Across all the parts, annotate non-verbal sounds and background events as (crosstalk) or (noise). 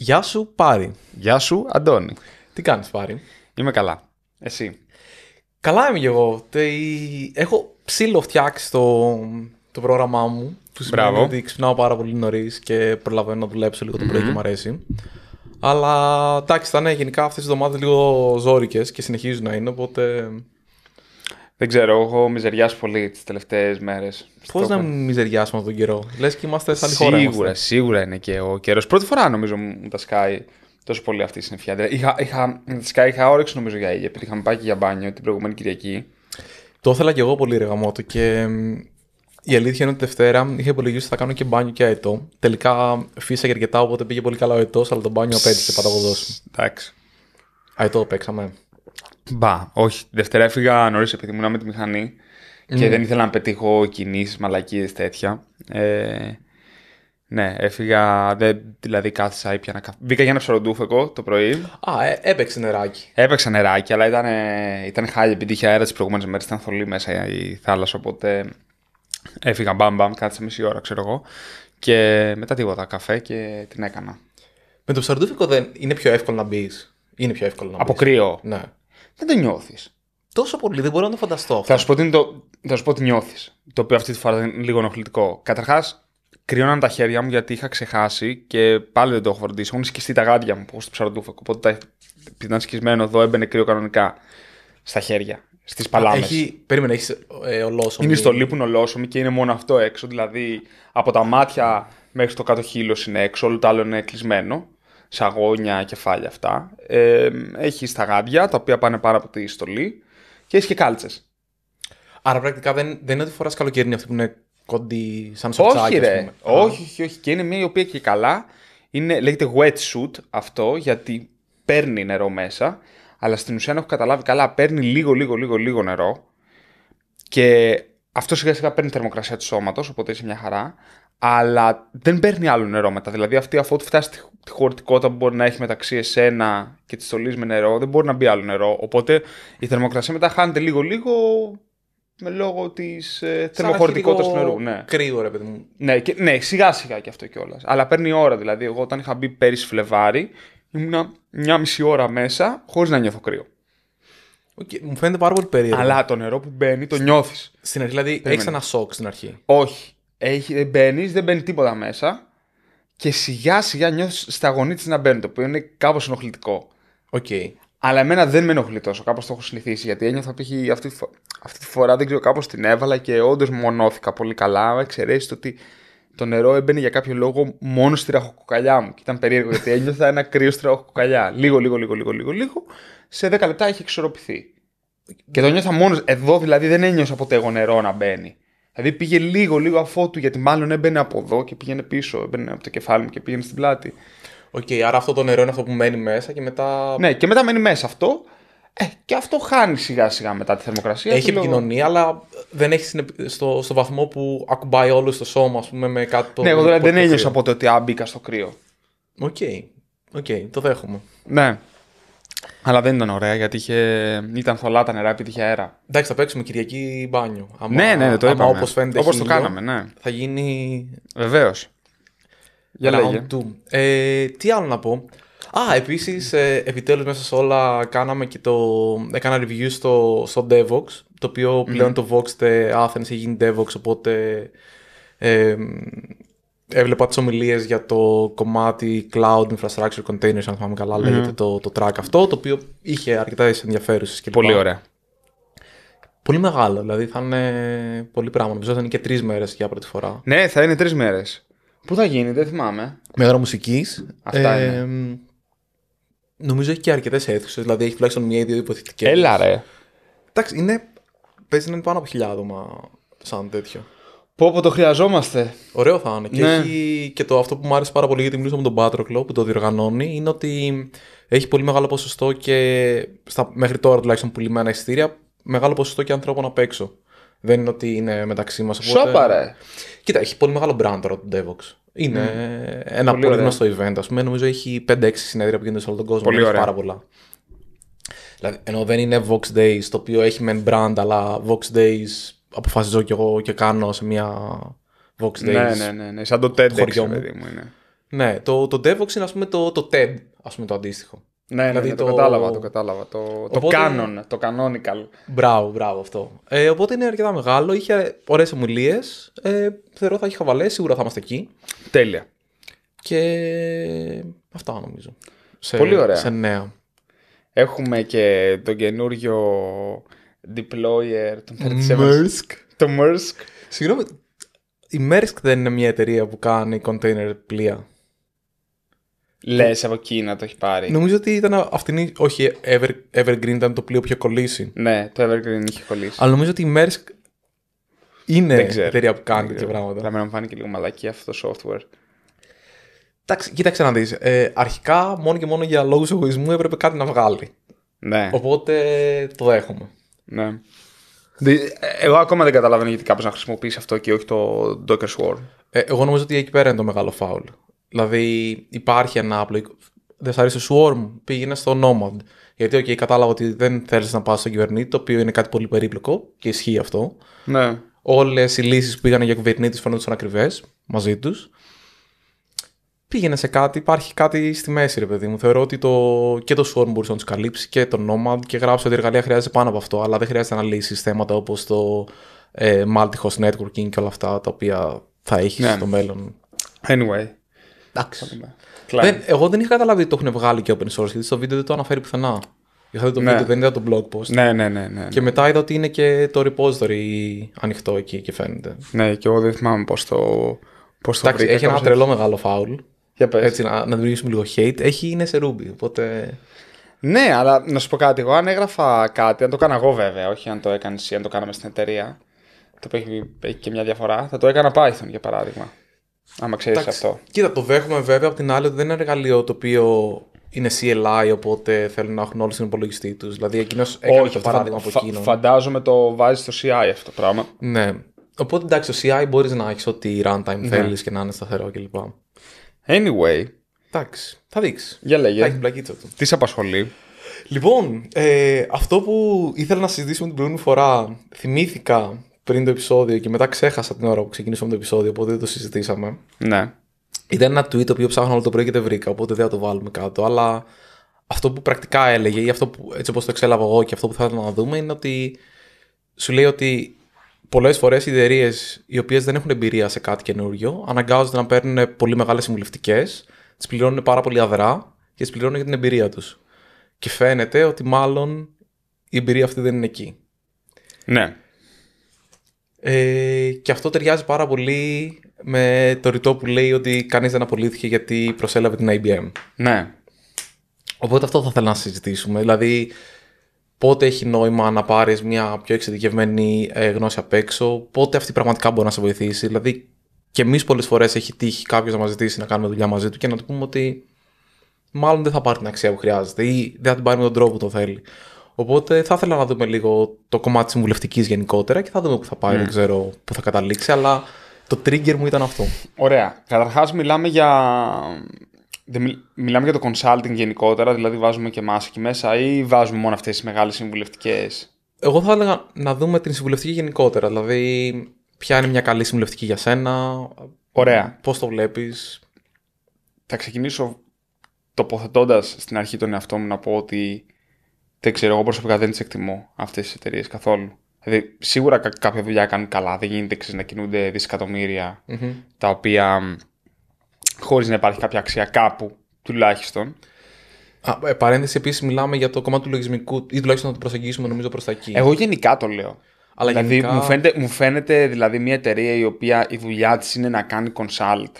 Γεια σου Πάρη. Γεια σου Αντώνη. Τι κάνεις Πάρη. Είμαι καλά. Εσύ. Καλά είμαι και εγώ. Έχω ψήλο φτιάξει το, το πρόγραμμά μου. Που σημαίνει Μπράβο. ότι ξυπνάω πάρα πολύ νωρίς και προλαβαίνω να δουλέψω λίγο το πρωι και μου αρέσει. Αλλά εντάξει, ήταν γενικά αυτές τις εβδομάδες λίγο ζώρικες και συνεχίζουν να είναι. Οπότε δεν ξέρω, έχω μιζεριάσει πολύ τις τελευταίες μέρες. Πώς να μιζεριάσουμε αυτόν τον καιρό, λες και είμαστε σαν χώρα. Σίγουρα, σίγουρα είναι και ο καιρός. Πρώτη φορά νομίζω μου τα σκάει τόσο πολύ αυτή η συνεφιά. Δηλαδή, είχα, είχα, είχα όρεξη νομίζω για ήλια, επειδή είχαμε πάει και για μπάνιο την προηγούμενη Κυριακή. Το ήθελα και εγώ πολύ ρε γαμότο και η αλήθεια είναι ότι Δευτέρα είχα υπολογίσει ότι θα κάνω και μπάνιο και αετό. Τελικά φύσα και αρκετά, οπότε πήγε πολύ καλά ο αετός, αλλά το μπάνιο απέτυχε, παταγωδό. Εντάξει. Αετό παίξαμε. Μπα, όχι. Δευτέρα έφυγα νωρίς επειδή ήμουν με τη μηχανή mm. και ναι. δεν ήθελα να πετύχω κινήσεις, μαλακίες, τέτοια. Ε, ναι, έφυγα. δηλαδή, κάθισα, η να καφε Μπήκα για ένα ψαροντούφεκο το πρωί. Α, ε, έπαιξε νεράκι. Έπαιξε νεράκι, αλλά ήταν, ε, ήταν χάλι επειδή είχε αέρα τις προηγούμενες μέρες. Ήταν θολή μέσα η θάλασσα, οπότε έφυγα μπαμ, κάθισα μισή ώρα, ξέρω εγώ. Και μετά τίποτα, καφέ και την έκανα. Με το ψαροντούφεκο δεν είναι πιο εύκολο να μπεις. Είναι πιο εύκολο να μπει. Από Ναι δεν το νιώθεις. Τόσο πολύ, δεν μπορώ να το φανταστώ. Αυτό. Θα σου πω τι, το... Θα πω νιώθεις. Το οποίο αυτή τη φορά είναι λίγο ενοχλητικό. Καταρχάς, κρυώναν τα χέρια μου γιατί είχα ξεχάσει και πάλι δεν το έχω φροντίσει. Έχουν σκιστεί τα γάντια μου, όπως το ψαροτούφακο. Οπότε τα... επειδή ήταν σκισμένο εδώ, έμπαινε κρύο κανονικά στα χέρια. Στις παλάμε. Έχει... Περίμενε, έχεις ε, Είναι στο λίπουν ολόσωμη και είναι μόνο αυτό έξω. Δηλαδή από τα μάτια μέχρι το κάτω χείλος είναι έξω, όλο το άλλο είναι κλεισμένο σαγόνια, κεφάλια αυτά. Ε, τα γάντια, τα οποία πάνε πάρα από τη στολή και έχει και κάλτσες. Άρα πρακτικά δεν, δεν είναι ότι φοράς καλοκαιρινή αυτή που είναι κοντή σαν σορτσάκι. Όχι ρε, όχι, όχι, όχι, και είναι μια η οποία και καλά είναι, λέγεται suit αυτό γιατί παίρνει νερό μέσα αλλά στην ουσία έχω καταλάβει καλά παίρνει λίγο λίγο λίγο λίγο νερό και αυτό σιγά σιγά παίρνει θερμοκρασία του σώματος, οπότε είσαι μια χαρά αλλά δεν παίρνει άλλο νερό μετά. Δηλαδή αυτή αφού φτάσει τη χωρητικότητα που μπορεί να έχει μεταξύ εσένα και τη στολής με νερό, δεν μπορεί να μπει άλλο νερό. Οπότε η θερμοκρασία μετά χάνεται λίγο-λίγο με λόγω της ε, του νερού. Ναι. Κρύο, ρε παιδί μου. Ναι, και, ναι, σιγά σιγά και αυτό κιόλας. Αλλά παίρνει ώρα δηλαδή. Εγώ όταν είχα μπει πέρυσι Φλεβάρι, ήμουν μια μισή ώρα μέσα χωρίς να νιώθω κρύο. Okay, μου φαίνεται πάρα πολύ περίεργο. Αλλά το νερό που μπαίνει το νιώθεις. Στην αρχή, δηλαδή, έχεις ένα σοκ στην αρχή. Όχι. Έχει, μπαίνεις, δεν μπαίνει τίποτα μέσα. Και σιγά σιγά νιώθεις στα γονή να μπαίνει, το οποίο είναι κάπως ενοχλητικό. Okay. Αλλά εμένα δεν με ενοχλεί τόσο. Κάπως το έχω συνηθίσει. Γιατί ένιωθα π.χ. Αυτή, αυτή τη φορά δεν ξέρω, κάπως την έβαλα και όντως μονώθηκα πολύ καλά. Εξαιρέσεις το ότι το νερό έμπαινε για κάποιο λόγο μόνο στη ραχοκοκαλιά μου. Και ήταν περίεργο γιατί ένιωθα ένα κρύος στη ραχοκοκαλιά. Λίγο, λίγο, λίγο, λίγο, λίγο, λίγο. Σε 10 λεπτά έχει εξορροπηθεί. Και το νιώθα μόνος. Εδώ δηλαδή δεν ένιωσα ποτέ εγώ νερό να μπαίνει. Δηλαδή πήγε λίγο, λίγο αφότου, γιατί μάλλον έμπαινε από εδώ και πήγαινε πίσω, έμπαινε από το κεφάλι μου και πήγαινε στην πλάτη. Οκ, άρα αυτό το νερό είναι αυτό που μένει μέσα και μετά. Ναι, και μετά μένει μέσα αυτό. Ε, και αυτό χάνει σιγά σιγά μετά τη θερμοκρασία. Έχει επικοινωνία, αλλά δεν έχει στο, στο βαθμό που ακουμπάει όλο στο σώμα, ας πούμε, με κάτι το. Ναι, εγώ δηλαδή δεν ένιωσα ποτέ ότι άμπηκα στο κρύο. Οκ. Οκ, το δέχομαι. Ναι. Αλλά δεν ήταν ωραία γιατί είχε... ήταν θολά τα νερά επειδή είχε αέρα. Εντάξει, θα παίξουμε Κυριακή μπάνιο. Άμα, ναι, ναι, ναι το είπαμε. Όπως φαίνεται. Όπως το κάναμε, ναι. Θα γίνει. Βεβαίως. Για να Ε, τι άλλο να πω. Α, επίσης, ε, επιτέλους μέσα σε όλα κάναμε και το. Έκανα review στο, στο Devox. Το οποίο πλέον το Vox Athens έχει γίνει Devox, οπότε. Ε, έβλεπα τις ομιλίες για το κομμάτι cloud infrastructure containers, αν θυμάμαι καλά, λέγεται το, το track αυτό, το οποίο είχε αρκετά ενδιαφέρουσες και Πολύ ωραία. Πολύ μεγάλο, δηλαδή θα είναι πολύ πράγμα. Νομίζω θα είναι και τρεις μέρες για πρώτη φορά. Ναι, θα είναι τρεις μέρες. Πού θα γίνει, δεν θυμάμαι. Με ώρα μουσικής. Αυτά είναι. Νομίζω έχει και αρκετές αίθουσες, δηλαδή έχει τουλάχιστον μία ή δύο υποθετικές. Έλα ρε. Εντάξει, είναι. Παίζει να είναι πάνω από χιλιάδομα σαν τέτοιο. Πω πω το χρειαζόμαστε. Ωραίο θα είναι. Ναι. Και, το αυτό που μου άρεσε πάρα πολύ γιατί μιλούσαμε με τον Πάτροκλο που το διοργανώνει είναι ότι έχει πολύ μεγάλο ποσοστό και στα... μέχρι τώρα τουλάχιστον λυμμένα εισιτήρια μεγάλο ποσοστό και ανθρώπων απ' έξω. Δεν είναι ότι είναι μεταξύ μας. Οπότε... Κοίτα, έχει πολύ μεγάλο brand τώρα το Devox. Είναι ένα πολύ, πολύ γνωστό event. Ας πούμε, νομίζω έχει 5-6 συνέδρια που γίνονται σε όλο τον κόσμο. Πολύ ωραία. Πάρα πολλά. Δηλαδή, ενώ δεν είναι Vox Days, το οποίο έχει μεν brand, αλλά Vox Days αποφασίζω κι εγώ και κάνω σε μια Vox ναι, Days. Ναι, ναι, ναι, ναι. σαν το TEDx, το μου. μου, είναι. Ναι, το, το DevOps είναι ας πούμε το, το TED, ας πούμε το αντίστοιχο. Ναι, ναι, δηλαδή ναι το... το... κατάλαβα, το κατάλαβα. Το, οπότε... το canon, το canonical. Μπράβο, μπράβο αυτό. Ε, οπότε είναι αρκετά μεγάλο, είχε ωραίες ομιλίες, ε, θεωρώ θα έχει χαβαλέ, σίγουρα θα είμαστε εκεί. Τέλεια. Και αυτά νομίζω. Σε, Πολύ ωραία. Σε νέα. Έχουμε και τον καινούριο Deployer, τον Το Mersk. Συγγνώμη, η Mersk δεν είναι μια εταιρεία που κάνει container πλοία. Λες από Κίνα το έχει πάρει. Νομίζω ότι ήταν αυτήν. Όχι, Ever, Evergreen ήταν το πλοίο που είχε κολλήσει. Ναι, το Evergreen είχε κολλήσει. Αλλά νομίζω ότι η Mersk είναι η εταιρεία που κάνει τέτοια πράγματα. Θα μου φάνηκε λίγο μαλακή αυτό το software. Εντάξει, κοίταξε να δεις. Ε, αρχικά, μόνο και μόνο για λόγους εγωισμού έπρεπε κάτι να βγάλει. Ναι. Οπότε το δέχομαι. Ναι. Εγώ ακόμα δεν καταλαβαίνω γιατί κάποιο να χρησιμοποιήσει αυτό και όχι το Docker Swarm. Ε, εγώ νομίζω ότι εκεί πέρα είναι το μεγάλο φάουλ. Δηλαδή υπάρχει ένα απλό. Δεν σ' αρέσει το Swarm, πήγαινε στο Nomad. Γιατί, OK, κατάλαβα ότι δεν θέλεις να πας στον κυβερνήτη, το οποίο είναι κάτι πολύ περίπλοκο και ισχύει αυτό. Ναι. Όλες οι λύσεις που πήγαν για Kubernetes φαίνονταν ακριβές μαζί τους πήγαινε σε κάτι, υπάρχει κάτι στη μέση, ρε παιδί μου. Θεωρώ ότι το... και το Swarm μπορούσε να τους καλύψεις και το Nomad και γράψω ότι η εργαλεία χρειάζεται πάνω από αυτό, αλλά δεν χρειάζεται να λύσει θέματα όπως το ε, multi-host networking και όλα αυτά τα οποία θα έχεις ναι. στο μέλλον. Anyway. Εντάξει. Δεν, ε, εγώ δεν είχα καταλάβει ότι το έχουν βγάλει και open source, γιατί στο βίντεο δεν το αναφέρει πουθενά. Είχα δει το ναι. βίντεο, δεν είδα το blog post. Ναι, ναι, ναι, ναι, Και ναι. μετά είδα ότι είναι και το repository ανοιχτό εκεί και φαίνεται. Ναι, και εγώ δεν θυμάμαι πώς το. Εντάξει, έχει ένα τρελό μεγάλο φάουλ για πες. Έτσι, να, να δημιουργήσουμε λίγο hate. Έχει, είναι σε Ruby, οπότε... Ναι, αλλά να σου πω κάτι. Εγώ αν έγραφα κάτι, αν το έκανα εγώ βέβαια, όχι αν το έκανες ή αν το κάναμε στην εταιρεία, το οποίο έχει, έχει και μια διαφορά, θα το έκανα Python για παράδειγμα. Άμα ξέρεις αυτό. Κοίτα, το δέχομαι βέβαια από την άλλη ότι δεν είναι εργαλείο το οποίο είναι CLI, οπότε θέλουν να έχουν όλοι στον υπολογιστή τους. Δηλαδή, εκείνος έκανε το παράδειγμα φα, από εκείνον. Φαντάζομαι το βάζεις στο CI αυτό το πράγμα. Ναι. Οπότε εντάξει, το CI μπορείς να έχεις ό,τι runtime ναι. θέλεις και να είναι σταθερό κλπ. Anyway. Εντάξει, θα δείξεις. Για λέγε. Θα έχεις πλακίτσα του. Τι σε απασχολεί. Λοιπόν, ε, αυτό που ήθελα να συζητήσουμε την προηγούμενη φορά, θυμήθηκα πριν το επεισόδιο και μετά ξέχασα την ώρα που ξεκινήσαμε το επεισόδιο, οπότε δεν το συζητήσαμε. Ναι. Ήταν ένα tweet το οποίο ψάχνω όλο το πρωί και δεν βρήκα, οπότε δεν θα το βάλουμε κάτω. Αλλά αυτό που πρακτικά έλεγε ή αυτό που έτσι όπως το εξέλαβα εγώ και αυτό που θα να δούμε είναι ότι σου λέει ότι πολλές φορές οι εταιρείες οι οποίες δεν έχουν εμπειρία σε κάτι καινούριο αναγκάζονται να παίρνουν πολύ μεγάλες συμβουλευτικές, τις πληρώνουν πάρα πολύ αδρά και τις πληρώνουν για την εμπειρία τους. Και φαίνεται ότι μάλλον η εμπειρία αυτή δεν είναι εκεί. Ναι. Ε, και αυτό ταιριάζει πάρα πολύ με το ρητό που λέει ότι κανείς δεν απολύθηκε γιατί προσέλαβε την IBM. Ναι. Οπότε αυτό θα ήθελα να συζητήσουμε. Δηλαδή, πότε έχει νόημα να πάρεις μια πιο εξειδικευμένη ε, γνώση απ' έξω, πότε αυτή πραγματικά μπορεί να σε βοηθήσει. Δηλαδή, και εμείς πολλές φορές έχει τύχει κάποιος να μας ζητήσει να κάνουμε δουλειά μαζί του και να του πούμε ότι μάλλον δεν θα πάρει την αξία που χρειάζεται ή δεν θα την πάρει με τον τρόπο που το θέλει. Οπότε θα ήθελα να δούμε λίγο το κομμάτι της συμβουλευτικής γενικότερα και θα δούμε που θα πάει. Mm. Δεν ξέρω που θα καταλήξει, αλλά το trigger μου ήταν αυτό. Ωραία. Καταρχάς, μιλάμε για μιλάμε για το consulting γενικότερα, δηλαδή βάζουμε και εμάς εκεί μέσα ή βάζουμε μόνο αυτές τις μεγάλες συμβουλευτικές. Εγώ θα έλεγα να δούμε την συμβουλευτική γενικότερα, δηλαδή ποια είναι μια καλή συμβουλευτική για σένα, Ωραία. πώς το βλέπεις, Θα ξεκινήσω τοποθετώντας στην αρχή τον εαυτό μου να πω ότι δεν ξέρω, εγώ προσωπικά δεν τις εκτιμώ αυτές τις εταιρείες καθόλου. Δηλαδή, σίγουρα κάποια δουλειά κάνουν καλά. Δεν γίνεται να κινούνται τα οποία χωρίς να υπάρχει κάποια αξία κάπου τουλάχιστον. Α, ε, παρένθεση επίσης, μιλάμε για το κομμάτι του λογισμικού ή τουλάχιστον να το προσεγγίσουμε νομίζω προς τα εκεί. Εγώ γενικά το λέω. Αλλά δηλαδή, γενικά... μου, φαίνεται, δηλαδή μια εταιρεία η οποία η δουλειά της είναι να κάνει consult.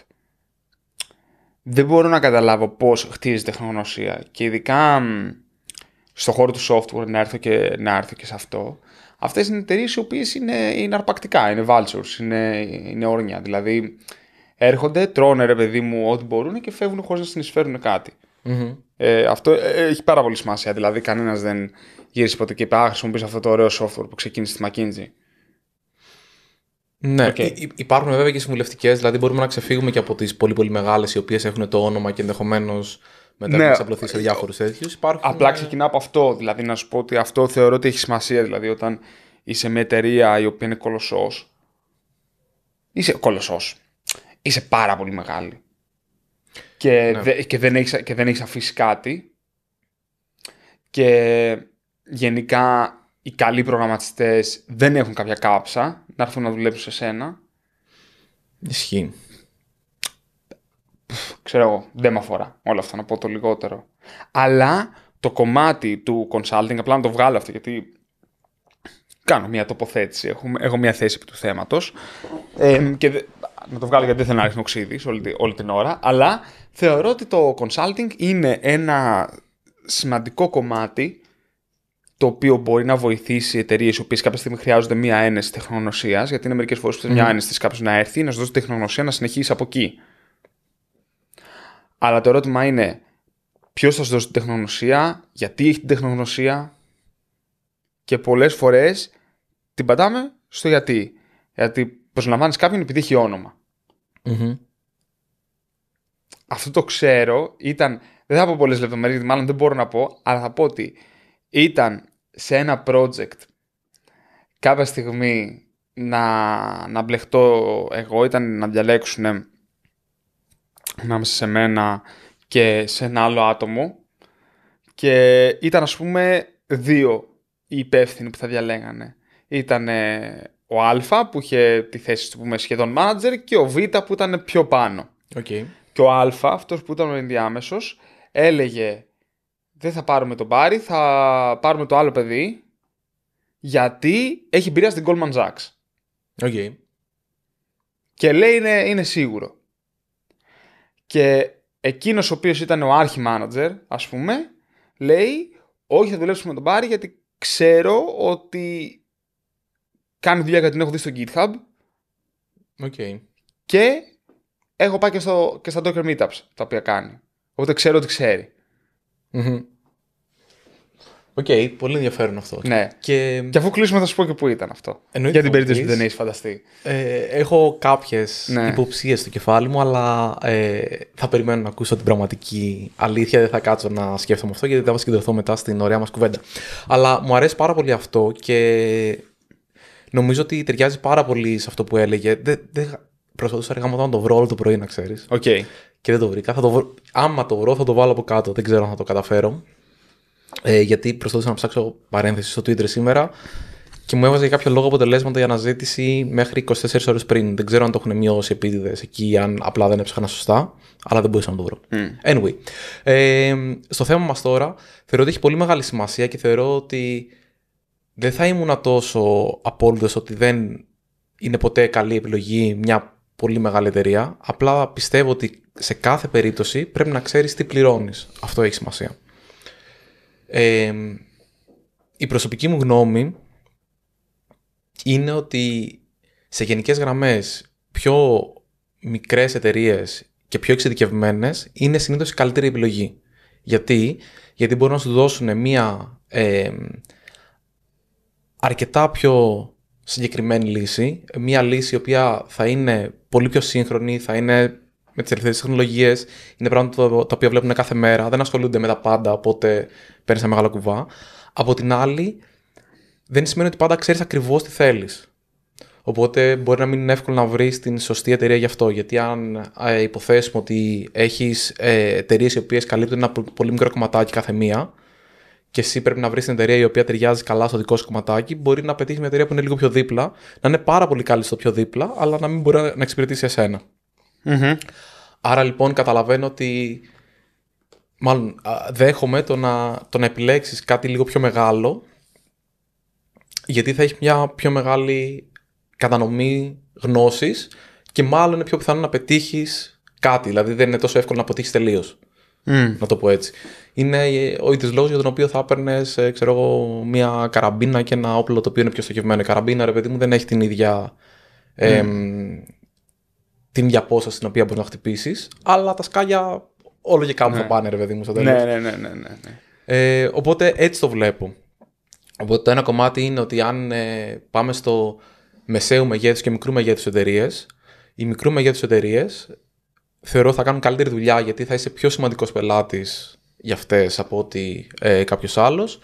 Δεν μπορώ να καταλάβω πώς χτίζει τεχνογνωσία. Και ειδικά στον χώρο του software να έρθω και, να και σε αυτό. Αυτές είναι εταιρείες οι οποίες είναι, είναι αρπακτικά, είναι vultures, είναι, είναι όρνια. Δηλαδή έρχονται, τρώνε ρε παιδί μου ό,τι μπορούν και φεύγουν χωρίς να συνεισφέρουν Ε, αυτό ε, ε, έχει πάρα πολύ σημασία. Δηλαδή, κανένας δεν γύρισε ποτέ και είπε: Α, χρησιμοποιεί αυτό το ωραίο software που ξεκίνησε στη McKinsey. Ναι, okay. υπάρχουν βέβαια και συμβουλευτικές, δηλαδή μπορούμε να ξεφύγουμε και από τις πολύ πολύ μεγάλες οι οποίες έχουν το όνομα και ενδεχομένως μετά ναι. να ξαπλωθεί σε διάφορους τέτοιους. Υπάρχουν... Απλά ε, ξεκινά από αυτό. Δηλαδή, να σου πω ότι αυτό θεωρώ ότι έχει σημασία. Δηλαδή, όταν είσαι μια εταιρεία η οποία είναι κολοσσός. Είσαι κολοσσός είσαι πάρα πολύ μεγάλη. Και, ναι. και, δεν, έχεις, και δεν αφήσει κάτι. Και γενικά οι καλοί προγραμματιστές δεν έχουν κάποια κάψα να έρθουν να δουλέψουν σε σένα. Ισχύει. Ξέρω εγώ, δεν με αφορά όλα αυτά να πω το λιγότερο. Αλλά το κομμάτι του consulting, απλά να το βγάλω αυτό γιατί κάνω μια τοποθέτηση, έχω, έχω μια θέση επί του θέματος ε, και να το βγάλω γιατί δεν θέλω να ρίχνω ξύδι όλη, όλη την ώρα, αλλά θεωρώ ότι το consulting είναι ένα σημαντικό κομμάτι το οποίο μπορεί να βοηθήσει εταιρείες οι οποίες κάποια στιγμή χρειάζονται μία ένεση τεχνογνωσίας, γιατί είναι μερικές φορές που θέλει mm. μία ένεση κάποιος να έρθει, να σου δώσει τεχνογνωσία, να συνεχίσει από εκεί. Αλλά το ερώτημα είναι, ποιος θα σου δώσει την τεχνογνωσία, γιατί έχει την τεχνογνωσία. Και πολλές φορές την πατάμε στο γιατί. Γιατί προσλαμβάνεις κάποιον επειδή έχει όνομα. Mm-hmm. Αυτό το ξέρω. Ήταν. Δεν θα πω πολλές λεπτομέρειες, μάλλον δεν μπορώ να πω, αλλά θα πω ότι ήταν σε ένα project κάποια στιγμή να, να μπλεχτώ εγώ, ήταν να διαλέξουν ανάμεσα σε μένα και σε ένα άλλο άτομο και ήταν ας πούμε δύο οι υπεύθυνοι που θα διαλέγανε. Ήταν ο Α που είχε τη θέση του πούμε, σχεδόν manager και ο Β που ήταν πιο πάνω. Okay. Και ο Α, αυτός που ήταν ο ενδιάμεσος, έλεγε Δεν θα πάρουμε τον Πάρη, θα πάρουμε το άλλο παιδί, γιατί έχει εμπειρία στην Goldman Sachs. Okay. Και λέει είναι, είναι σίγουρο. Και εκείνος ο οποίος ήταν ο άρχη manager, ας πούμε, λέει: Όχι, θα δουλέψουμε με τον Πάρη γιατί ξέρω ότι κάνει δουλειά γιατί την έχω δει στο GitHub. Okay. Και έχω πάει και, στο, και στα Docker Meetups τα οποία κάνει. Οπότε ξέρω ότι ξέρει. Οκ, mm-hmm. okay, πολύ ενδιαφέρον αυτό. Ναι. Και... και αφού κλείσουμε θα σου πω και πού ήταν αυτό. Εννοείται Για την περίπτωση που δεν έχεις φανταστεί. Ε, έχω κάποιες ναι. υποψίες στο κεφάλι μου, αλλά ε, θα περιμένω να ακούσω την πραγματική αλήθεια. Δεν θα κάτσω να σκέφτομαι αυτό, γιατί θα συγκεντρωθώ μετά στην ωραία μας κουβέντα. Αλλά μου αρέσει πάρα πολύ αυτό και νομίζω ότι ταιριάζει πάρα πολύ σε αυτό που έλεγε. Δεν, δεν... Προσπαθούσα αργά να το βρω όλο το πρωί, να ξέρεις. Okay. Και δεν το βρήκα. Θα το βρω... Άμα το βρω, θα το βάλω από κάτω. Δεν ξέρω αν θα το καταφέρω. Ε, γιατί προσπαθούσα να ψάξω παρένθεση στο Twitter σήμερα και μου έβαζε για κάποιο λόγο αποτελέσματα για αναζήτηση μέχρι 24 ώρες πριν. Δεν ξέρω αν το έχουν μειώσει επίτηδες εκεί, αν απλά δεν έψαχνα σωστά, αλλά δεν μπορούσα να το βρω. Mm. Anyway, ε, στο θέμα μας τώρα, θεωρώ ότι έχει πολύ μεγάλη σημασία και θεωρώ ότι δεν θα ήμουν τόσο απόλυτος ότι δεν είναι ποτέ καλή επιλογή μια πολύ μεγάλη εταιρεία. Απλά πιστεύω ότι σε κάθε περίπτωση πρέπει να ξέρεις τι πληρώνεις. Αυτό έχει σημασία. η προσωπική μου γνώμη είναι ότι σε γενικές γραμμές πιο μικρές εταιρείες και πιο εξειδικευμένες είναι συνήθως η καλύτερη επιλογή. Γιατί, Γιατί μπορούν να σου δώσουν μια αρκετά πιο συγκεκριμένη λύση. Μια λύση η οποία θα είναι πολύ πιο σύγχρονη, θα είναι με τις ελευθερίες τεχνολογίε. Είναι πράγματα τα οποία βλέπουν κάθε μέρα, δεν ασχολούνται με τα πάντα, οπότε παίρνεις ένα μεγάλο κουβά. Από την άλλη, δεν σημαίνει ότι πάντα ξέρεις ακριβώς τι θέλεις. Οπότε μπορεί να μην είναι εύκολο να βρεις την σωστή εταιρεία γι' αυτό. Γιατί αν ε, υποθέσουμε ότι έχεις ε, εταιρείες οι οποίες καλύπτουν ένα πολύ μικρό κομματάκι κάθε μία, και εσύ πρέπει να βρεις την εταιρεία η οποία ταιριάζει καλά στο δικό σου κομματάκι, μπορεί να πετύχει μια εταιρεία που είναι λίγο πιο δίπλα, να είναι πάρα πολύ καλή στο πιο δίπλα, αλλά να μην μπορεί να εξυπηρετήσει εσένα. Mm-hmm. Άρα λοιπόν καταλαβαίνω ότι. Μάλλον δέχομαι το να, το να επιλέξεις κάτι λίγο πιο μεγάλο γιατί θα έχει μια πιο μεγάλη κατανομή γνώσης και μάλλον είναι πιο πιθανό να πετύχεις κάτι. Δηλαδή δεν είναι τόσο εύκολο να αποτύχεις τελείως. Mm. Να το πω έτσι. Είναι ο ίδιος λόγος για τον οποίο θα έπαιρνες, ε, ξέρω εγώ, μια καραμπίνα και ένα όπλο το οποίο είναι πιο στοχευμένο. Η καραμπίνα, ρε παιδί μου, δεν έχει την ίδια. Ε, mm. την ίδια πόσα στην οποία μπορείς να χτυπήσεις, αλλά τα σκάλια όλο και κάπου ναι. θα πάνε, ρε παιδί μου, στο τέλος. Ναι, ναι, ναι, ναι. ναι, ναι. Ε, οπότε έτσι το βλέπω. Οπότε το ένα κομμάτι είναι ότι αν ε, πάμε στο μεσαίου μεγέθους και μικρού μεγέθους εταιρείες, οι μικρού μεγέθους εταιρείες θεωρώ θα κάνουν καλύτερη δουλειά γιατί θα είσαι πιο σημαντικός πελάτης για αυτές από ότι ε, κάποιος άλλος.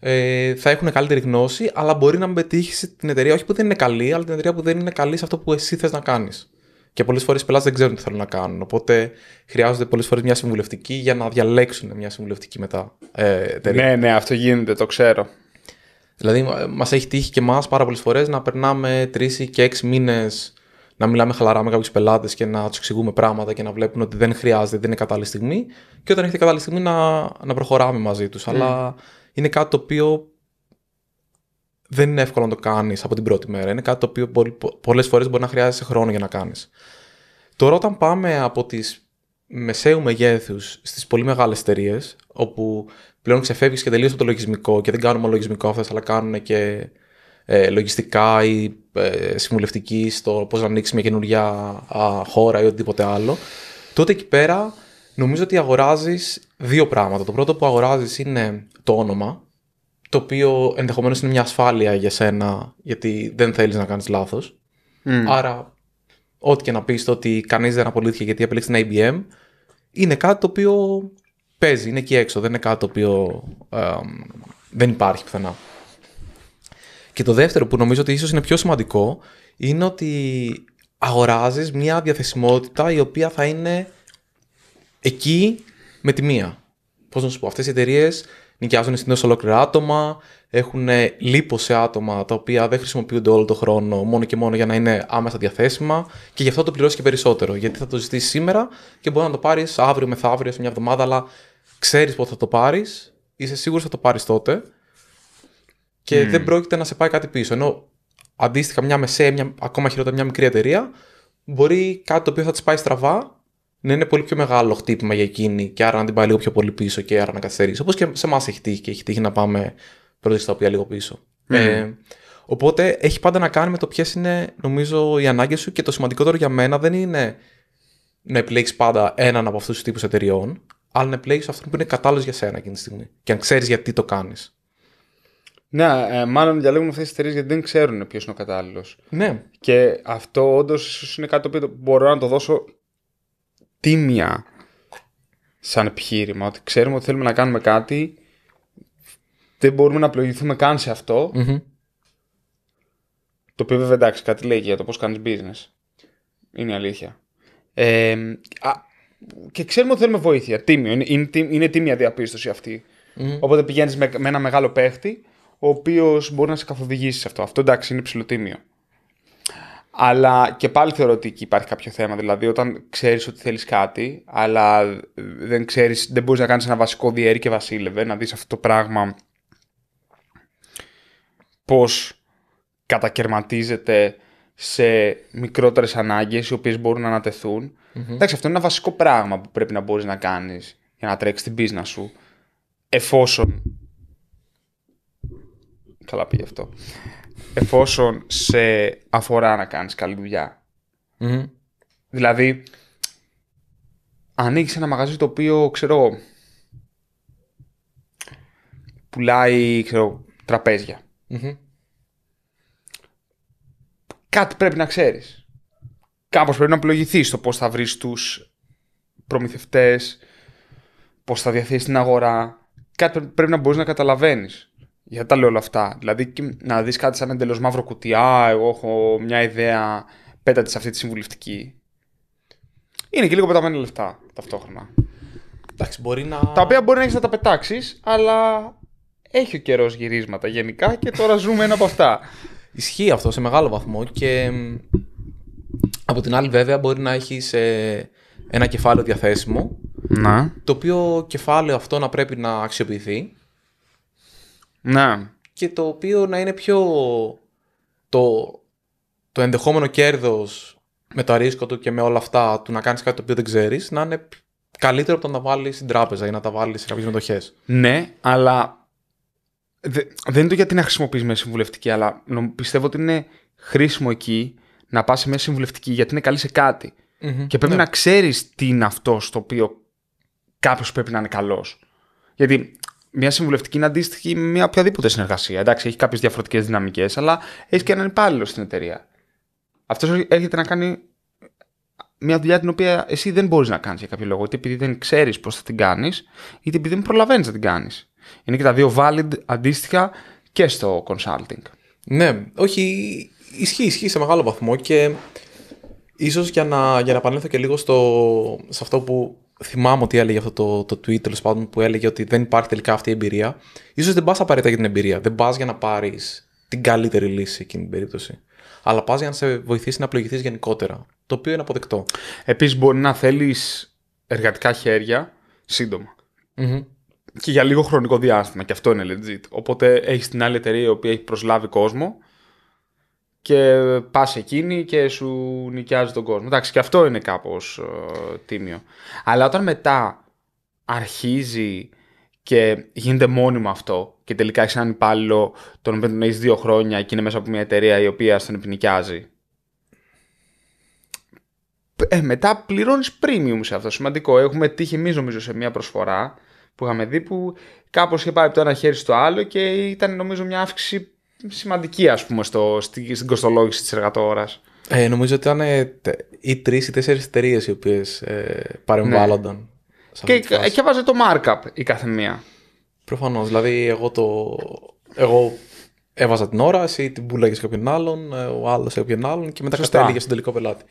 Ε, θα έχουν καλύτερη γνώση, αλλά μπορεί να πετύχεις την εταιρεία όχι που δεν είναι καλή, αλλά την εταιρεία που δεν είναι καλή σε αυτό που εσύ θες να κάνεις. Και πολλές φορές οι πελάτες δεν ξέρουν τι θέλουν να κάνουν. Οπότε χρειάζονται πολλές φορές μια συμβουλευτική για να διαλέξουν μια συμβουλευτική μετά ε, εταιρεία. Ναι, ναι, αυτό γίνεται, το ξέρω. Δηλαδή, ε, μας έχει τύχει και εμάς πάρα πολλές φορές να περνάμε τρεις και έξι μήνες να μιλάμε χαλαρά με κάποιους πελάτες και να τους εξηγούμε πράγματα και να βλέπουν ότι δεν χρειάζεται, δεν είναι κατάλληλη στιγμή. Και όταν έρχεται κατάλληλη στιγμή να, να προχωράμε μαζί τους. Mm. Αλλά είναι κάτι το οποίο δεν είναι εύκολο να το κάνεις από την πρώτη μέρα. Είναι κάτι το οποίο πολλές φορές μπορεί να χρειάζεσαι χρόνο για να κάνεις. Τώρα, όταν πάμε από τις μεσαίου μεγέθους στις πολύ μεγάλες εταιρείες, όπου πλέον ξεφεύγεις και τελείω από το λογισμικό και δεν κάνουμε λογισμικό αυτέ, αλλά κάνουν και ε, λογιστικά ή ε, συμβουλευτική στο πώς να ανοίξει μια καινούργια χώρα ή οτιδήποτε άλλο, τότε εκεί πέρα νομίζω ότι αγοράζεις δύο πράγματα. Το πρώτο που αγοράζεις είναι το όνομα, το οποίο ενδεχομένως είναι μια ασφάλεια για σένα, γιατί δεν θέλεις να κάνεις λάθος. Mm. Άρα, ό,τι και να πεις το ότι κανείς δεν απολύθηκε γιατί επέλεξε την IBM, είναι κάτι το οποίο παίζει, είναι εκεί έξω. Δεν είναι κάτι το οποίο δεν υπάρχει πουθενά. Και το δεύτερο που νομίζω ότι ίσως είναι πιο σημαντικό είναι ότι αγοράζεις μια διαθεσιμότητα η οποία θα είναι εκεί με τη μία. Πώς να σου πω, αυτές οι εταιρείες νοικιάζουν συνήθως ολόκληρα άτομα, έχουν λίπο σε άτομα τα οποία δεν χρησιμοποιούνται όλο τον χρόνο μόνο και μόνο για να είναι άμεσα διαθέσιμα και γι' αυτό το πληρώσεις και περισσότερο. Γιατί θα το ζητήσεις σήμερα και μπορεί να το πάρεις αύριο μεθαύριο, σε μια εβδομάδα, αλλά ξέρεις πότε θα το πάρεις, είσαι σίγουρος θα το πάρεις τότε και mm. δεν πρόκειται να σε πάει κάτι πίσω. Ενώ αντίστοιχα μια μεσαία, μια, ακόμα χειρότερα μια μικρή εταιρεία, μπορεί κάτι το οποίο θα της πάει στραβά να είναι πολύ πιο μεγάλο χτύπημα για εκείνη και άρα να την πάει λίγο πιο πολύ πίσω και άρα να καθυστερήσει. Όπως και σε εμάς έχει τύχει και έχει τύχει να πάμε πρώτη τα οποία λίγο πίσω. Mm. Ε, οπότε έχει πάντα να κάνει με το ποιες είναι νομίζω οι ανάγκες σου και το σημαντικότερο για μένα δεν είναι να επιλέξεις πάντα έναν από αυτούς τους τύπους εταιρεών, αλλά να επιλέξεις αυτόν που είναι κατάλληλος για σένα εκείνη τη στιγμή και αν ξέρεις γιατί το κάνεις. Ναι, ε, μάλλον διαλέγουν αυτές τις εταιρείες γιατί δεν ξέρουν ποιος είναι ο κατάλληλος. Ναι. Και αυτό όντως είναι κάτι το οποίο μπορώ να το δώσω τίμια σαν επιχείρημα. Ότι ξέρουμε ότι θέλουμε να κάνουμε κάτι. Δεν μπορούμε να πλοηγηθούμε καν σε αυτο Το οποίο βέβαια εντάξει, κάτι λέει για το πώς κάνεις business. Είναι η αλήθεια. Ε, α, και ξέρουμε ότι θέλουμε βοήθεια. Τίμιο. Είναι, είναι τίμια διαπίστωση Οπότε πηγαίνεις με, με ένα μεγάλο παίχτη ο οποίος μπορεί να σε καθοδηγήσει σε αυτό. Αυτό εντάξει είναι ψηλοτήμιο. Αλλά και πάλι θεωρώ ότι εκεί υπάρχει κάποιο θέμα. Δηλαδή, όταν ξέρεις ότι θέλεις κάτι, αλλά δεν ξέρεις, δεν μπορείς να κάνεις ένα βασικό διέρη και βασίλευε, να δεις αυτό το πράγμα πώς κατακαιρματίζεται σε μικρότερες ανάγκες, οι οποίες μπορούν να ανατεθούν. Εντάξει, αυτό είναι ένα βασικό πράγμα που πρέπει να μπορείς να κάνεις για να τρέξεις την business σου, εφόσον Καλά πει αυτό. Εφόσον σε αφορά να κάνεις καλή δουλειά. Mm-hmm. Δηλαδή, ανοίξει ένα μαγαζί το οποίο ξέρω. πουλάει ξέρω, Κάτι πρέπει να ξέρεις. Κάπως πρέπει να πλοηγηθεί το πώς θα βρεις τους προμηθευτές, πώς θα διαθέσεις την αγορά. Κάτι πρέπει να μπορείς να καταλαβαίνεις. Γιατί τα λέω όλα αυτά. Δηλαδή να δεις κάτι σαν εντελώς μαύρο κουτιά, εγώ έχω μια ιδέα, πέτα της αυτή τη συμβουλευτική. Είναι και λίγο πεταμένα λεφτά ταυτόχρονα. Εντάξει, μπορεί να... Τα οποία μπορεί να έχεις να τα πετάξεις, αλλά έχει ο καιρός γυρίσματα γενικά και τώρα ζούμε ένα από αυτά. Ισχύει αυτό σε μεγάλο βαθμό και από την άλλη βέβαια μπορεί να έχεις ε, ένα κεφάλαιο διαθέσιμο. Να. Το οποίο κεφάλαιο αυτό να πρέπει να αξιοποιηθεί να. Και το οποίο να είναι πιο το, το ενδεχόμενο κέρδος με το ρίσκο του και με όλα αυτά του να κάνεις κάτι το οποίο δεν ξέρεις, να είναι καλύτερο από το να τα βάλεις στην τράπεζα ή να τα βάλεις σε κάποιες μετοχές. Ναι, αλλά δε, δεν είναι το γιατί να χρησιμοποιείς μια συμβουλευτική, αλλά πιστεύω ότι είναι χρήσιμο εκεί να πας σε μια συμβουλευτική γιατί είναι καλή σε κάτι. Mm-hmm, και πρέπει ναι. να ξέρεις τι είναι αυτό στο οποίο κάποιος πρέπει να είναι καλός. Γιατί μια συμβουλευτική είναι αντίστοιχη με μια οποιαδήποτε συνεργασία. Εντάξει, έχει κάποιες διαφορετικές δυναμικές, αλλά έχεις και έναν υπάλληλο στην εταιρεία. Αυτός έρχεται να κάνει μια δουλειά την οποία εσύ δεν μπορείς να κάνεις για κάποιο λόγο. Είτε επειδή δεν ξέρεις πώς θα την κάνεις, είτε επειδή δεν προλαβαίνεις να την κάνεις. Είναι και τα δύο valid αντίστοιχα και στο consulting. Ναι, όχι, ισχύει, ισχύει σε μεγάλο βαθμό και ίσως για να, για να επανέλθω και λίγο στο, σε αυτό που θυμάμαι ότι έλεγε αυτό το, το tweet τέλος πάντων που έλεγε ότι δεν υπάρχει τελικά αυτή η εμπειρία. σω δεν πας απαραίτητα για την εμπειρία. Δεν πας για να πάρεις την καλύτερη λύση εκείνη την περίπτωση. Αλλά πας για να σε βοηθήσει να πλοηγηθείς γενικότερα. Το οποίο είναι αποδεκτό. Επίσης, μπορεί να θέλεις εργατικά χέρια σύντομα. Mm-hmm. Και για λίγο χρονικό διάστημα. Και αυτό είναι legit. Οπότε έχεις την άλλη εταιρεία η οποία έχει προσλάβει κόσμο και πας εκείνη και σου νοικιάζει τον κόσμο. Εντάξει, και αυτό είναι κάπως ε, τίμιο. Αλλά όταν μετά αρχίζει και γίνεται μόνιμο αυτό και τελικά έχεις έναν υπάλληλο τον οποίο τον έχεις δύο χρόνια και είναι μέσα από μια εταιρεία η οποία στον επινοικιάζει. Ε, μετά πληρώνεις premium σε αυτό. Σημαντικό. Έχουμε τύχει εμείς νομίζω σε μια προσφορά που είχαμε δει που κάπως είχε πάει από το ένα χέρι στο άλλο και ήταν νομίζω μια αύξηση σημαντική, ας πούμε, στο, στην κοστολόγηση της εργατόρας. Ε, νομίζω ότι ήταν ε, οι τρεις ή τέσσερις εταιρείες οι οποίες ε, παρεμβάλλονταν. Ναι. και, το markup η κάθε μία. Προφανώς. Δηλαδή, εγώ, το, εγώ έβαζα την ώρα, εσύ την πουλάγες κάποιον άλλον, ε, ο άλλος σε κάποιον άλλον και μετά κατέληγε στον τελικό πελάτη.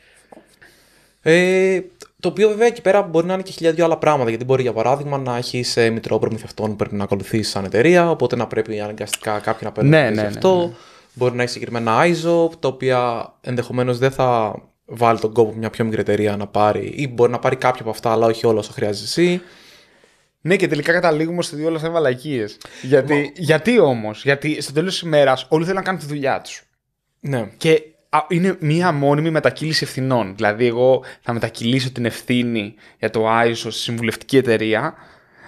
Ε, το οποίο βέβαια εκεί πέρα μπορεί να είναι και χιλιάδια άλλα πράγματα. Γιατί μπορεί για παράδειγμα να έχεις ε, μητρό προμηθευτών που πρέπει να ακολουθήσει σαν εταιρεία, οπότε να πρέπει αναγκαστικά κάποιοι να παίρνουν ναι, ναι, ναι, αυτό. Ναι, ναι. Μπορεί να έχεις συγκεκριμένα ISO, τα οποία ενδεχομένως δεν θα βάλει τον κόπο μια πιο μικρή εταιρεία να πάρει, ή μπορεί να πάρει κάποια από αυτά, αλλά όχι όλα όσα χρειάζεσαι εσύ. Ναι, και τελικά καταλήγουμε ότι όλα αυτά είναι βαλακίε. Γιατί, γιατί όμως, γιατί στο τέλος της ημέρας όλοι θέλουν να κάνουν τη δουλειά τους. Ναι. Και είναι μία μόνιμη μετακύληση ευθυνών. Δηλαδή, εγώ θα μετακυλήσω την ευθύνη για το ISO στη συμβουλευτική εταιρεία,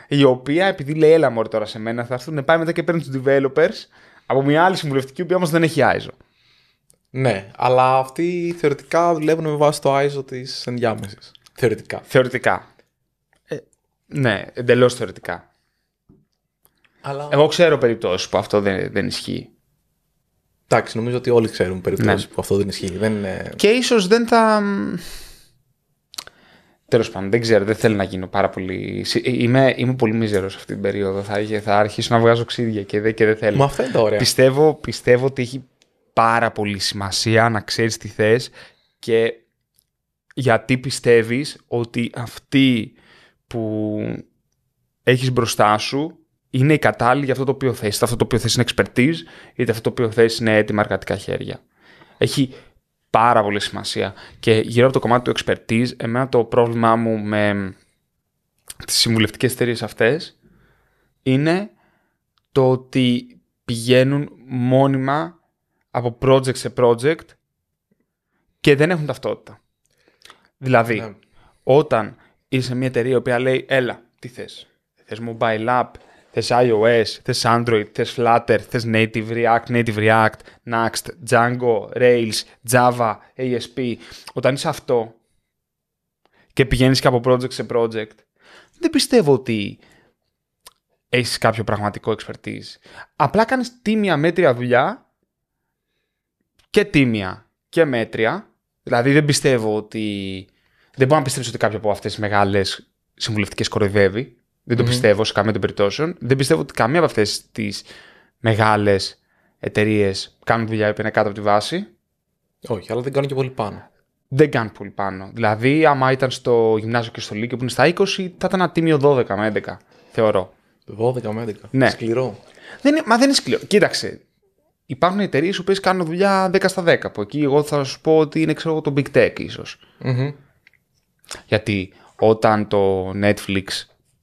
η οποία επειδή λέει έλα μωρέ τώρα σε μένα, θα έρθουν να ε, πάει μετά και παίρνουν τους developers από μια άλλη συμβουλευτική, η οποία όμως δεν έχει ISO. Ναι, αλλά αυτοί θεωρητικά δουλεύουν με βάση το ISO της ενδιάμεσης. Θεωρητικά. Θεωρητικά. Ε, ναι, εντελώς θεωρητικά. Αλλά... Εγώ ξέρω περιπτώσεις που αυτό δεν, δεν ισχύει. Εντάξει, νομίζω ότι όλοι ξέρουν περιπτώσεις ναι. που αυτό δεν ισχύει. Δεν Και ίσως δεν θα. Τέλος πάντων, δεν ξέρω, δεν θέλω να γίνω πάρα πολύ. Ε, είμαι, είμαι πολύ μίζερος αυτή την περίοδο. Θα, θα αρχίσω να βγάζω ξύδια και δεν, και δεν θέλω. Μα αυτό είναι ωραία. Πιστεύω, πιστεύω ότι έχει πάρα πολύ σημασία να ξέρεις τι θες και γιατί πιστεύεις ότι αυτή που έχεις μπροστά σου είναι η κατάλληλη για αυτό το οποίο θες. Είτε αυτό το οποίο θες είναι expertise, είτε αυτό το οποίο θες είναι έτοιμα εργατικά χέρια. Έχει πάρα πολύ σημασία. Και γύρω από το κομμάτι του expertise, εμένα το πρόβλημά μου με τις συμβουλευτικές εταιρείες αυτές είναι το ότι πηγαίνουν μόνιμα από project σε project και δεν έχουν ταυτότητα. Δηλαδή, ναι. όταν είσαι μια εταιρεία η οποία λέει, έλα, τι θες. Θες mobile app, θες iOS, θες Android, θες Flutter, θες Native React, Native React, Next, Django, Rails, Java, ASP. Όταν είσαι αυτό και πηγαίνεις και από project σε project, δεν πιστεύω ότι έχεις κάποιο πραγματικό expertise. Απλά κάνεις τίμια μέτρια δουλειά και τίμια και μέτρια. Δηλαδή δεν πιστεύω ότι... Δεν μπορώ να πιστέψω ότι κάποια από αυτές τις μεγάλες συμβουλευτικές κοροϊδεύει. Δεν το πιστεύω σε καμία των περιπτώσεων. Δεν πιστεύω ότι καμία από αυτές τις μεγάλες εταιρείες κάνουν δουλειά που είναι κάτω από τη βάση. Όχι, αλλά δεν κάνουν και πολύ πάνω. Δεν κάνουν πολύ πάνω. Δηλαδή, άμα ήταν στο γυμνάσιο και στο Λύκειο που είναι στα 20, θα ήταν ένα 12 με 11, θεωρώ. 12 με 11. Ναι. Σκληρό. Δεν μα δεν είναι σκληρό. Κοίταξε. Υπάρχουν εταιρείες που κάνουν δουλειά 10 στα 10. Που εκεί εγώ θα σου πω ότι είναι ξέρω, το Big Tech, ισω mm Γιατί όταν το Netflix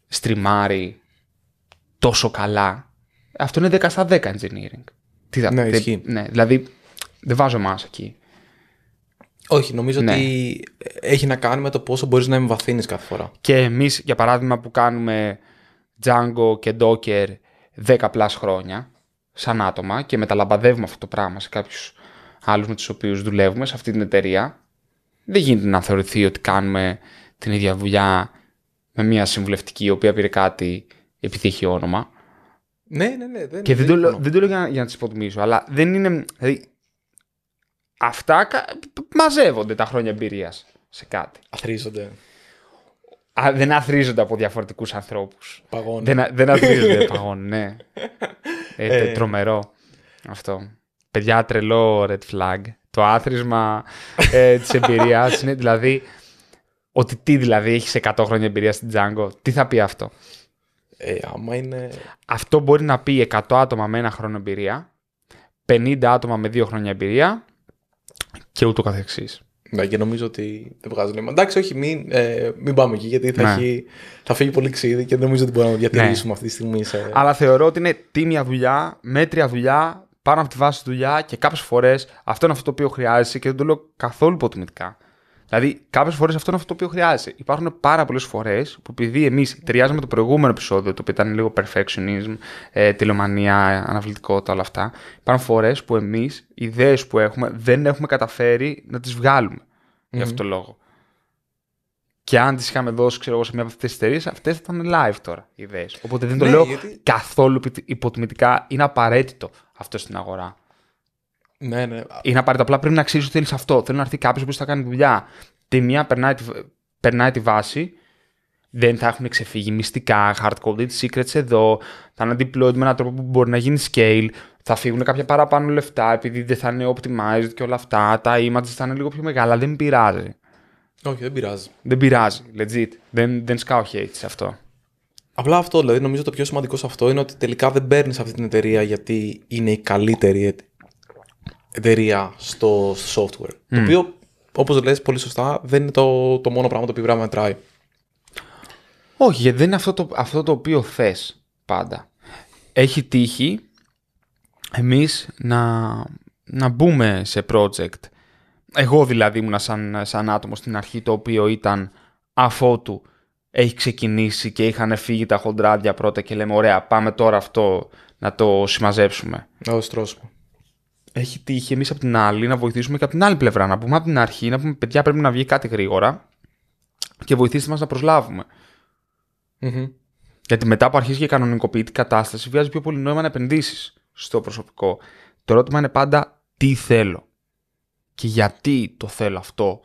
στριμάρει τόσο καλά. Αυτό είναι 10 στα 10 engineering. Τι θα, ναι, ναι, δηλαδή δεν βάζω εμά εκεί. Όχι, νομίζω ναι. ότι έχει να κάνει με το πόσο μπορείς να εμβαθύνεις κάθε φορά. Και εμείς, για παράδειγμα, που κάνουμε Django και Docker 10 πλάς χρόνια, σαν άτομα, και μεταλαμπαδεύουμε αυτό το πράγμα σε κάποιους άλλους με τους οποίους δουλεύουμε σε αυτή την εταιρεία, δεν γίνεται να θεωρηθεί ότι κάνουμε την ίδια δουλειά με μια συμβουλευτική η οποία πήρε κάτι επιτυχή όνομα. Ναι, ναι, ναι. Δεν, και δεν, δεν, το, λέω, το για, να τη υποτιμήσω, αλλά δεν είναι. Δηλαδή, αυτά μαζεύονται τα χρόνια εμπειρίας σε κάτι. Αθρίζονται. δεν αθρίζονται από διαφορετικούς ανθρώπους. Παγώνουν. Δεν, δεν αθρίζονται (laughs) παγώνουν, ναι. Ε, ε. τρομερό αυτό. Παιδιά, τρελό red flag. Το άθροισμα ε, της εμπειρίας είναι δηλαδή. Ότι τι δηλαδή έχεις 100 χρόνια εμπειρία στην Django, τι θα πει αυτό. Ε, άμα είναι... Αυτό μπορεί να πει 100 άτομα με ένα χρόνο εμπειρία, 50 άτομα με δύο χρόνια εμπειρία και ούτω καθεξής. Ναι, και νομίζω ότι δεν βγάζει νόημα. Εντάξει, όχι, μην, ε, πάμε εκεί, γιατί θα, ναι. έχει, θα φύγει πολύ ξύδι και δεν νομίζω ότι μπορούμε να ναι. διατηρήσουμε αυτή τη στιγμή. Σε... Αλλά θεωρώ ότι είναι τίμια δουλειά, μέτρια δουλειά, πάνω από τη βάση δουλειά και κάποιες φορές αυτό είναι αυτό το οποίο χρειάζεσαι και δεν το λέω καθόλου υποτιμητικά. Δηλαδή, κάποιες φορές αυτό είναι αυτό το οποίο χρειάζεται. Υπάρχουν πάρα πολλές φορές που επειδή εμείς ταιριάζουμε το προηγούμενο επεισόδιο, το οποίο ήταν λίγο perfectionism, ε, τηλεμανία, αναβλητικότητα, όλα αυτά, υπάρχουν φορές που εμείς, ιδέες που έχουμε, δεν έχουμε καταφέρει να τις βγαλουμε mm-hmm. Για αυτό το λόγο. Και αν τις είχαμε δώσει, ξέρω εγώ, σε μια από αυτές τις εταιρείες, αυτές θα ήταν live τώρα οι ιδέες. Οπότε δεν το ναι, λέω καθόλου υποτιμητικά. Είναι απαραίτητο αυτό στην αγορά. Ναι, ναι. Είναι απαραίτητο. Απλά πρέπει να ξέρει ότι θέλεις αυτό. Θέλει να έρθει κάποιος που θα κάνει δουλειά. Τη μία περνάει, περνάει τη βάση. Δεν θα έχουν ξεφύγει μυστικά, hard coded secrets εδώ. Θα είναι deployed με έναν τρόπο που μπορεί να γίνει scale. Θα φύγουν κάποια παραπάνω λεφτά επειδή δεν θα είναι optimized και όλα αυτά. Τα images θα είναι λίγο πιο μεγάλα. Δεν πειράζει. Όχι, δεν πειράζει. Δεν πειράζει. Legit. Δεν, δεν σκάω hate σε αυτό. Απλά αυτό, δηλαδή, νομίζω το πιο σημαντικό σε αυτό είναι ότι τελικά δεν παίρνεις αυτή την εταιρεία γιατί είναι η καλύτερη εταιρεία στο, software. Το οποίο, όπως λες πολύ σωστά, δεν είναι το, το μόνο πράγμα το οποίο πρέπει να μετράει. Όχι, γιατί δεν είναι αυτό το, αυτό το οποίο θες πάντα. Έχει τύχει εμείς να, να μπούμε σε project. Εγώ δηλαδή ήμουν σαν, σαν άτομο στην αρχή το οποίο ήταν αφότου έχει ξεκινήσει και είχαν φύγει τα χοντράδια πρώτα και λέμε ωραία πάμε τώρα αυτό να το συμμαζέψουμε. Να το έχει τύχει εμεί από την άλλη να βοηθήσουμε και από την άλλη πλευρά. Να πούμε από την αρχή, να πούμε παιδιά, πρέπει να βγει κάτι γρήγορα και βοηθήστε μας να προσλαβουμε Γιατί μετά που αρχίζει και κανονικοποιεί την κατάσταση, βγάζει πιο πολύ νόημα να επενδύσεις στο προσωπικό. Το ερώτημα είναι πάντα τι θέλω και γιατί το θέλω αυτό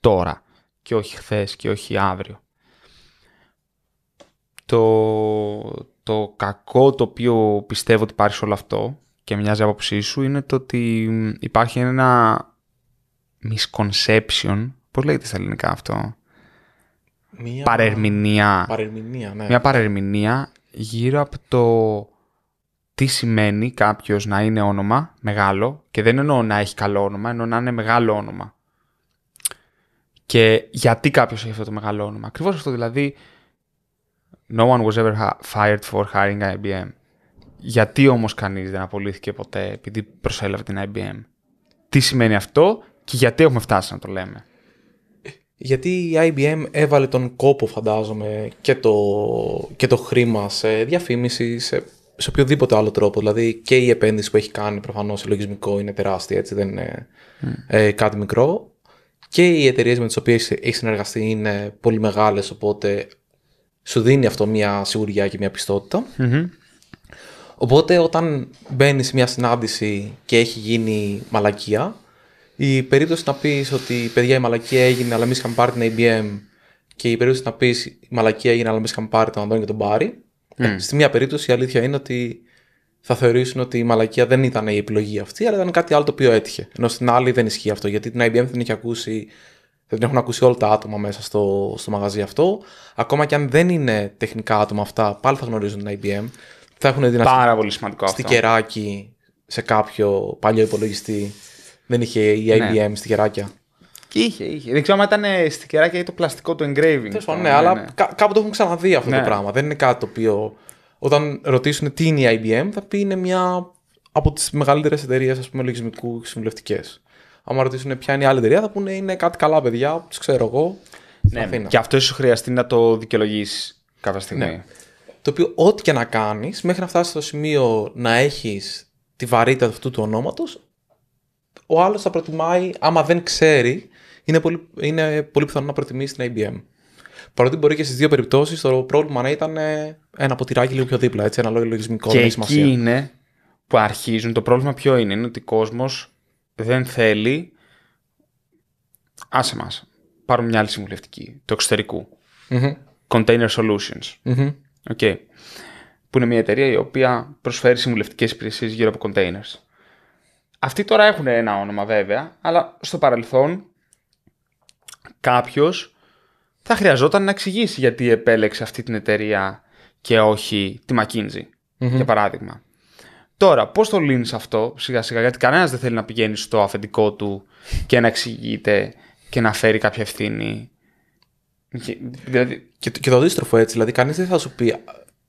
τώρα και όχι χθες και όχι αύριο. Το, το κακό το οποίο πιστεύω ότι πάρει όλο αυτό και μοιάζει άποψή σου είναι το ότι υπάρχει ένα misconception. πώς λέγεται στα ελληνικά αυτό. Μια... Παρερμηνία. Μια ναι. παρερμηνία γύρω από το τι σημαίνει κάποιος να είναι όνομα μεγάλο και δεν εννοώ να έχει καλό όνομα, εννοώ να είναι μεγάλο όνομα. Και γιατί κάποιος έχει αυτό το μεγάλο όνομα. Ακριβώς αυτό δηλαδή. No one was ever fired for hiring IBM. Γιατί όμως κανείς δεν απολύθηκε ποτέ επειδή προσέλαβε την IBM. Τι σημαίνει αυτό και γιατί έχουμε φτάσει να το λέμε. Γιατί η IBM έβαλε τον κόπο φαντάζομαι και το, και το χρήμα σε διαφήμιση, σε, σε οποιοδήποτε άλλο τρόπο. Δηλαδή και η επένδυση που έχει κάνει προφανώς σε λογισμικό είναι τεράστια, έτσι δεν είναι ε, κάτι μικρό. Και οι εταιρείες με τις οποίες έχει συνεργαστεί είναι πολύ μεγάλες, οπότε σου δίνει αυτό μια σιγουριά και μια πιστοτητα Οπότε όταν μπαίνει σε μια συνάντηση και έχει γίνει μαλακία, η περίπτωση να πεις ότι η παιδιά η μαλακία έγινε, αλλά εμείς είχαμε πάρει την IBM» και η περίπτωση να πεις η μαλακία έγινε, αλλά εμείς είχαμε πάρει τον Αντώνη και τον πάρει. Mm. Ε, ναι. στη μία περίπτωση η αλήθεια είναι ότι θα θεωρήσουν ότι η μαλακία δεν ήταν η επιλογή αυτή, αλλά ήταν κάτι άλλο το οποίο έτυχε. Ενώ στην άλλη δεν ισχύει αυτό, γιατί την IBM δεν έχει δεν έχουν ακούσει όλα τα άτομα μέσα στο, στο μαγαζί αυτό. Ακόμα και αν δεν είναι τεχνικά άτομα αυτά, πάλι θα γνωρίζουν την IBM θα έχουν δει Πάρα πολύ σημαντικό αυτό. Στικεράκι σε κάποιο παλιό υπολογιστή. Δεν είχε η IBM ναι. στικεράκια. Και είχε, είχε. Δεν ξέρω αν ήταν στικεράκια ή το πλαστικό του engraving. Τέλος ναι, ναι, αλλά ναι. κάπου το έχουν ξαναδεί αυτό το ναι. πράγμα. Δεν είναι κάτι το οποίο όταν ρωτήσουν τι είναι η IBM, θα πει είναι μια από τις μεγαλύτερες εταιρείες λογισμικού συμβουλευτικές. Αν ρωτήσουν ποια είναι η άλλη εταιρεία, θα πούνε είναι κάτι καλά παιδιά, του ξέρω εγώ. Ναι, και αυτό ίσως χρειαστεί να το δικαιολογήσει κάποια στιγμή. Ναι το οποίο ό,τι και να κάνεις, μέχρι να φτάσεις στο σημείο να έχεις τη βαρύτητα αυτού του ονόματος, ο άλλος θα προτιμάει, άμα δεν ξέρει, είναι πολύ, είναι πολύ πιθανό να προτιμήσει την IBM. Παρότι μπορεί και στις δύο περιπτώσεις το πρόβλημα να ήταν ε, ένα ποτηράκι λίγο πιο δίπλα, έτσι, ένα λογισμικό. Και εκεί είναι που αρχίζουν. Το πρόβλημα ποιο είναι, είναι ότι ο κόσμος δεν θέλει. Άσε μας. Πάρουμε μια άλλη συμβουλευτική του εξωτερικού. Container solutions. mm Okay. Που είναι μια εταιρεία η οποία προσφέρει συμβουλευτικές υπηρεσίες γύρω από containers. Αυτοί τώρα έχουν ένα όνομα βέβαια, αλλά στο παρελθόν κάποιος θα χρειαζόταν να εξηγήσει γιατί επέλεξε αυτή την εταιρεία και όχι τη McKinsey, για παράδειγμα. Τώρα, πώς το λύνεις αυτό σιγά σιγά, γιατί κανένας δεν θέλει να πηγαίνει στο αφεντικό του και να εξηγείται και να φέρει κάποια ευθύνη και, δηλαδή, και, και το αντίστροφο έτσι. Δηλαδή, κανείς δεν θα σου πει.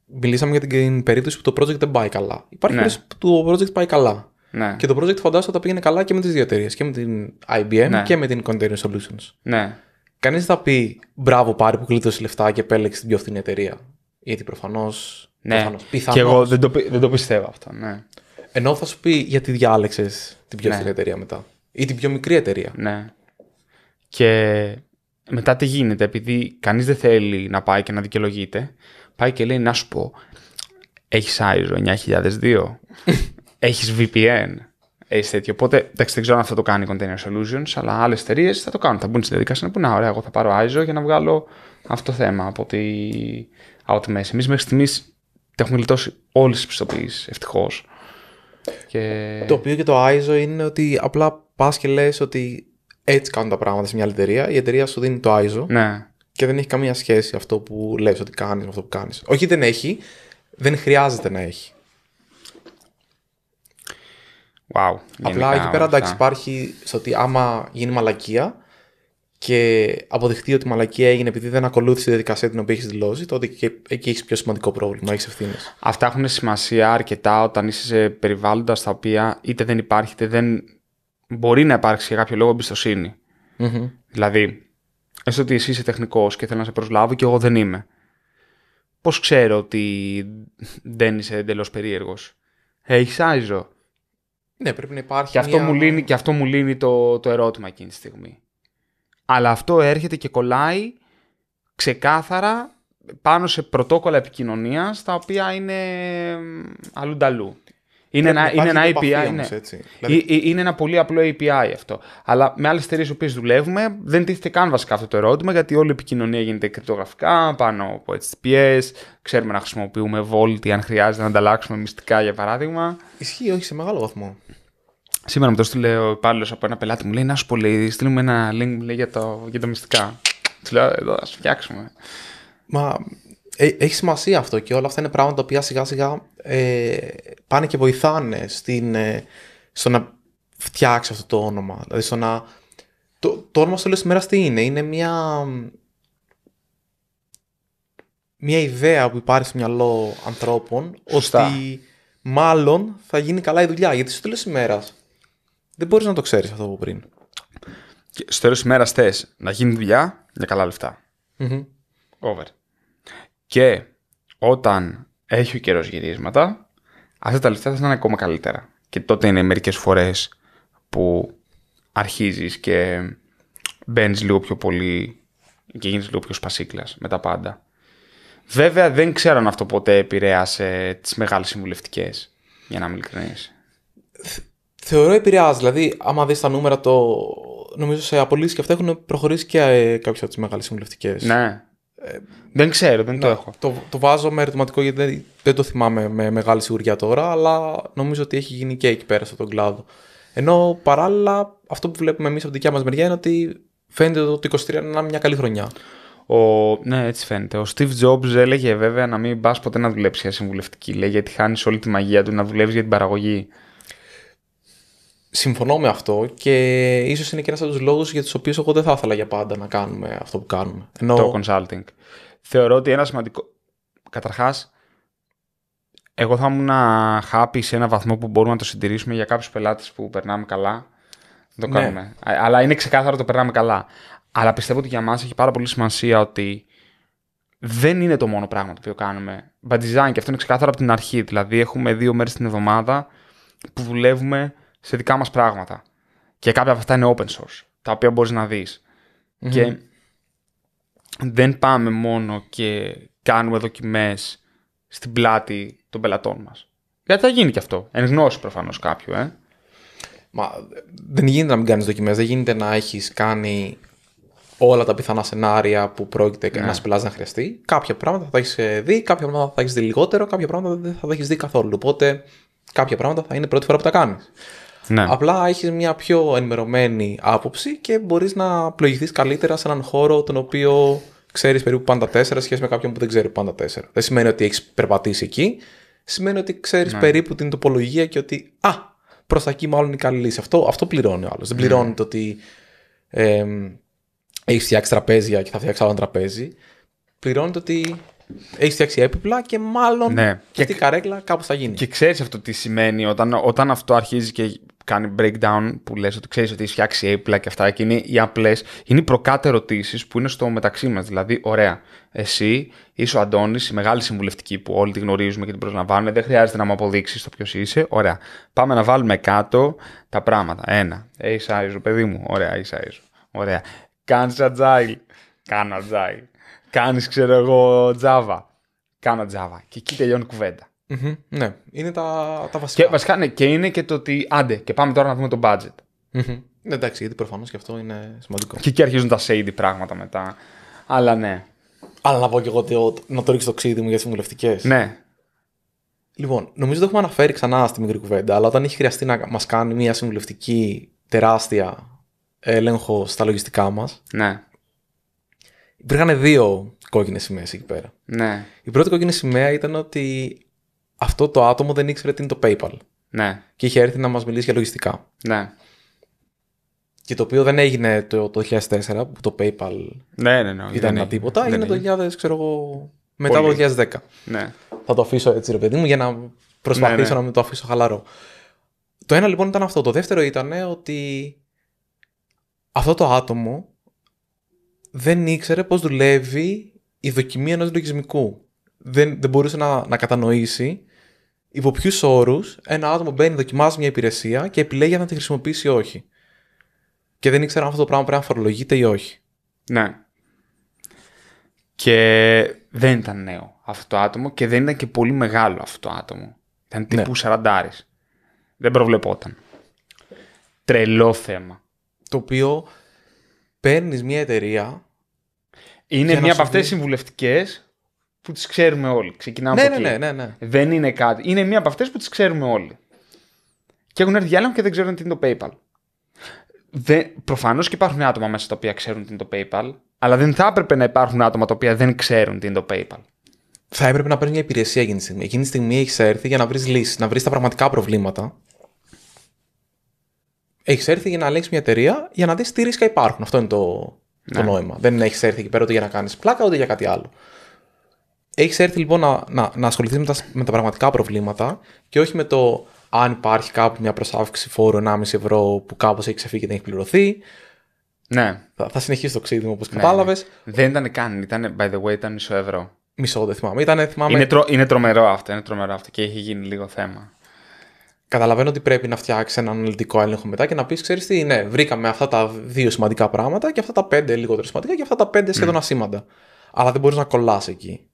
Μιλήσαμε για την περίπτωση που το project δεν πάει καλά. Υπάρχει ναι. περίπτωση που το project πάει καλά. Ναι. Και το project φαντάζομαι θα πήγαινε καλά και με τις δύο εταιρείες. Και με την IBM ναι. και με την Container Solutions. Ναι. Κανείς δεν θα πει μπράβο πάρει που κλείτωσε λεφτά και επέλεξε την πιο φθηνή εταιρεία. Γιατί προφανώς. Ναι. Προφανώς, και εγώ δεν το, δεν το πιστεύω αυτό. Ναι. Ενώ θα σου πει γιατί διάλεξες την πιο ναι. φθηνή εταιρεία μετά. Ή την πιο μικρή εταιρεία. Ναι. Και μετά τι γίνεται, επειδή κανείς δεν θέλει να πάει και να δικαιολογείται, πάει και λέει να σου πω. Έχεις ISO 9002. Έχει VPN. Έχεις τέτοιο. Οπότε εντάξει, δεν ξέρω αν αυτό το κάνει Container Solutions, αλλά άλλες εταιρείες θα το κάνουν. Θα μπουν στη διαδικασία να πούνε: Ωραία, εγώ θα πάρω ISO για να βγάλω αυτό το θέμα από τη, μέση. Εμείς μέχρι στιγμής τα έχουμε λιτώσει όλες τις πιστοποιήσεις, ευτυχώς. Το οποίο και το ISO είναι ότι απλά πας και λες ότι έτσι κάνουν τα πράγματα σε μια άλλη εταιρεία. Η εταιρεία σου δίνει το ISO ναι. και δεν έχει καμία σχέση αυτό που λες ότι κάνεις με αυτό που κάνεις. Όχι δεν έχει, δεν χρειάζεται να έχει. Wow, Απλά εκεί πέρα εντάξει υπάρχει στο ότι άμα γίνει μαλακία και αποδειχτεί ότι η μαλακία έγινε επειδή δεν ακολούθησε τη διαδικασία την οποία έχεις δηλώσει, τότε και εκεί έχεις πιο σημαντικό πρόβλημα, έχεις ευθύνες. Αυτά έχουν σημασία αρκετά όταν είσαι σε περιβάλλοντα τα οποία είτε δεν υπάρχει είτε δεν μπορεί να υπάρξει για κάποιο λόγο Δηλαδή, έστω ότι εσύ είσαι τεχνικός και θέλω να σε προσλάβω και εγώ δεν είμαι. Πώς ξέρω ότι δεν είσαι εντελώς περίεργος. Έχεις άιζο. Ναι, πρέπει να υπάρχει. Και αυτό, μια... μου, λύνει, και αυτό μου λύνει το, το ερώτημα εκείνη τη στιγμή. Αλλά αυτό έρχεται και κολλάει ξεκάθαρα πάνω σε πρωτόκολλα επικοινωνίας τα οποία είναι αλλού είναι ένα, είναι ένα API. Όμως, είναι. Έτσι. Δηλαδή- είναι ένα πολύ απλό API αυτό. Αλλά με άλλες εταιρείες που δουλεύουμε δεν τίθεται καν βασικά αυτό το ερώτημα γιατί όλη η επικοινωνία γίνεται κρυπτογραφικά πάνω από HTTPS. Ξέρουμε να χρησιμοποιούμε Vault αν χρειάζεται να ανταλλάξουμε μυστικά για παράδειγμα. Ισχύει, όχι σε μεγάλο βαθμό. Σήμερα μου το στείλε ο υπάλληλος από ένα πελάτη μου. Λέει να σου πω, λέει, στείλουμε ένα link για, το, για μυστικά. Του λέω, εδώ, ας φτιάξουμε. Μα ε, έχει σημασία αυτό και όλα αυτά είναι πράγματα τα οποία σιγά σιγά ε, πάνε και βοηθάνε στην, ε, στο να φτιάξεις αυτό το όνομα. Δηλαδή Το, όνομα στο λέω τι είναι. Είναι μια, μια ιδέα που υπάρχει στο μυαλό ανθρώπων ότι μάλλον θα γίνει καλά η δουλειά. Γιατί στο τέλο μέρα δεν μπορείς να το ξέρεις αυτό από πριν. Και στο τέλος μέρας θες να γίνει δουλειά για καλά λεφτά. Over. Και όταν έχει ο καιρός γυρίσματα, αυτά τα λεφτά θα είναι ακόμα καλύτερα. Και τότε είναι μερικές φορές που αρχίζεις και μπαίνεις λίγο πιο πολύ και γίνεις λίγο πιο σπασίκλας με τα πάντα. Βέβαια, δεν ξέρω αν αυτό ποτέ επηρέασε τις μεγάλες συμβουλευτικές, για να είμαι ειλικρινής. Θεωρώ επηρεάζει. Δηλαδή, άμα δεις τα νούμερα, το... νομίζω σε απολύσεις και αυτά έχουν προχωρήσει και ε, κάποιες από τις μεγάλες συμβουλευτικές. Ναι. Ε, δεν ξέρω, δεν το έχω. Το, το βάζω με ερωτηματικό γιατί δεν, το θυμάμαι με μεγάλη σιγουριά τώρα, αλλά νομίζω ότι έχει γίνει και εκεί πέρα στον κλάδο. Ενώ παράλληλα αυτό που βλέπουμε εμείς από την δικιά μας μεριά είναι ότι φαίνεται ότι το 23 είναι μια καλή χρονιά. Ο... Ναι, έτσι φαίνεται. Ο Steve Jobs έλεγε βέβαια να μην πας ποτέ να δουλέψεις για συμβουλευτική. Λέει γιατί χάνεις όλη τη μαγεία του να δουλεύεις για την παραγωγή συμφωνώ με αυτό και ίσως είναι και ένας από τους λόγους για τους οποίους εγώ δεν θα ήθελα για πάντα να κάνουμε αυτό που κάνουμε. Το consulting. Θεωρώ ότι ένα σημαντικό. Καταρχάς, εγώ θα ήμουν happy σε ένα βαθμό που μπορούμε να το συντηρήσουμε για κάποιους πελάτες που περνάμε καλά. το ναι. κάνουμε. Αλλά είναι ξεκάθαρο το περνάμε καλά. Αλλά πιστεύω ότι για μας έχει πάρα πολύ σημασία ότι δεν είναι το μόνο πράγμα το οποίο κάνουμε. By design, και αυτό είναι ξεκάθαρο από την αρχή. Δηλαδή, έχουμε δύο μέρες την εβδομάδα που δουλεύουμε σε δικά μας πράγματα. Και κάποια από αυτά είναι open source, τα οποία μπορείς να δεις. Και δεν πάμε μόνο και κάνουμε δοκιμές στην πλάτη των πελατών μας. Γιατί θα γίνει και αυτό. Εν γνώση προφανώς κάποιου, ε. Μα δεν γίνεται να μην κάνεις δοκιμές. Δεν γίνεται να έχεις κάνει όλα τα πιθανά σενάρια που πρόκειται ναι. να πελάτη να χρειαστεί. Κάποια πράγματα θα τα έχεις ε, δει, κάποια πράγματα θα έχεις δει λιγότερο, κάποια πράγματα δεν θα τα έχεις δει καθόλου. Οπότε κάποια πράγματα θα είναι πρώτη φορά που τα κάνεις. Ναι. Απλά έχεις μια πιο ενημερωμένη άποψη και μπορείς να πλοηγηθείς καλύτερα σε έναν χώρο τον οποίο ξέρεις περίπου πάντα τέσσερα σχέση με κάποιον που δεν ξέρει πάντα τέσσερα. Δεν σημαίνει ότι έχεις περπατήσει εκεί. Σημαίνει ότι ξέρεις ναι. περίπου την τοπολογία και ότι α, προς τα εκεί μάλλον είναι η καλή λύση. Αυτό, αυτό πληρώνει ο άλλος. Δεν ναι. πληρώνει το ότι ε, έχεις φτιάξει τραπέζια και θα φτιάξει άλλο ένα τραπέζι. Πληρώνει το ότι έχεις φτιάξει έπιπλα και μάλλον ναι. αυτή η καρέκλα κάπου θα γίνει. Και ξέρεις αυτό τι σημαίνει όταν, όταν αυτό αρχίζει και κάνει breakdown που λες ότι ξέρεις ότι έχει φτιάξει έπλα και αυτά και είναι οι απλές, είναι οι προκάτε ερωτήσει που είναι στο μεταξύ μας. Δηλαδή, ωραία, εσύ είσαι ο Αντώνης, η μεγάλη συμβουλευτική που όλοι τη γνωρίζουμε και την προσλαμβάνουμε, δεν χρειάζεται να μου αποδείξεις το ποιος είσαι. Ωραία, πάμε να βάλουμε κάτω τα πράγματα. Ένα, είσαι άριζο παιδί μου, ωραία, είσαι άριζο, Ωραία, κάνεις agile, κάνω agile, κάνεις ξέρω εγώ Java, κάνω Java και εκεί τελειώνει κουβέντα. Mm-hmm, ναι, είναι τα, τα βασικά. Και, βασικά ναι, και είναι και το ότι άντε και πάμε τώρα να δούμε το budget. Mm-hmm. Εντάξει, γιατί προφανώς και αυτό είναι σημαντικό. Και εκεί αρχίζουν τα shady πράγματα μετά. Αλλά ναι. Αλλά να πω και εγώ ότι να το ρίξω το ξύδι μου για τις συμβουλευτικές. Ναι. Λοιπόν, νομίζω ότι έχουμε αναφέρει ξανά στη μικρή κουβέντα, αλλά όταν έχει χρειαστεί να μας κάνει μια συμβουλευτική τεράστια έλεγχο στα λογιστικά μας. Ναι. Υπήρχαν δύο κόκκινες σημαίες εκεί πέρα. Ναι. Η πρώτη κόκκινη σημαία ήταν ότι αυτό το άτομο δεν ήξερε τι είναι το PayPal. Ναι. Και είχε έρθει να μας μιλήσει για λογιστικά. Ναι. Και το οποίο δεν έγινε το, το 2004 που το PayPal ναι, ναι, ναι, ήταν ένα τίποτα. Έγινε το 2000, ξέρω εγώ, μετά το 2010. Ναι. Θα το αφήσω έτσι, ρε παιδί μου, για να προσπαθήσω ναι, ναι. να μην το αφήσω χαλαρό. Το ένα λοιπόν ήταν αυτό. Το δεύτερο ήταν ότι αυτό το άτομο δεν ήξερε πώς δουλεύει η δοκιμή ενός λογισμικού. Δεν, δεν μπορούσε να, να κατανοήσει υπό ποιου όρους ένα άτομο μπαίνει, δοκιμάζει μια υπηρεσία και επιλέγει αν τη χρησιμοποιήσει ή όχι. Και δεν ήξερα αν αυτό το πράγμα πρέπει να φορολογείται ή όχι. Ναι. Και δεν ήταν νέο αυτό το άτομο και δεν ήταν και πολύ μεγάλο αυτό το άτομο. Ήταν ναι. τύπου 40. Δεν προβλεπόταν. Τρελό θέμα. Το οποίο παίρνεις μια εταιρεία. Είναι μια από αυτές τις συμβουλευτικές που τις ξέρουμε όλοι. Ξεκινάμε ναι, από ναι, εκεί. Ναι, ναι, ναι. Δεν είναι κάτι. Είναι μία από αυτές που τις ξέρουμε όλοι. Και έχουν έρθει διάλογο και δεν ξέρουν τι είναι το PayPal. Προφανώς και υπάρχουν άτομα μέσα τα οποία ξέρουν τι είναι το PayPal, αλλά δεν θα έπρεπε να υπάρχουν άτομα τα οποία δεν ξέρουν τι είναι το PayPal. Θα έπρεπε να παίρνει μια υπηρεσία εκείνη τη στιγμή. Εκείνη τη στιγμή έχεις έρθει για να βρεις λύσεις, να βρεις τα πραγματικά προβλήματα. Έχεις έρθει για να ελέγξεις μια εταιρεία για να δεις τι ρίσκα υπάρχουν. Αυτό είναι το, ναι. το νόημα. Δεν έχεις έρθει εκεί πέρα ούτε για να κάνεις πλάκα ούτε για κάτι άλλο. Έχεις έρθει λοιπόν να, να, να ασχοληθείς με τα, πραγματικά προβλήματα και όχι με το αν υπάρχει κάπου μια προσάυξη φόρου 1,5 ευρώ που κάπως έχει ξεφύγει και δεν έχει πληρωθεί. Ναι. Θα, θα συνεχίσει το μου όπως ναι, κατάλαβες. Ναι. Δεν ήταν καν. Ήταν, by the way, ήταν μισό ευρώ. Μισό, δεν θυμάμαι. Είναι, είναι, τρομερό αυτό, είναι τρομερό αυτό και έχει γίνει λίγο θέμα. Καταλαβαίνω ότι πρέπει να φτιάξεις ένα αναλυτικό έλεγχο μετά και να πεις: Ξέρεις τι, ναι, βρήκαμε αυτά τα δύο σημαντικά πράγματα και αυτά τα πέντε λιγότερο σημαντικά και αυτά τα πέντε ναι. σχεδόν ασήμαντα. Αλλά δεν μπορείς να κολλάς εκεί.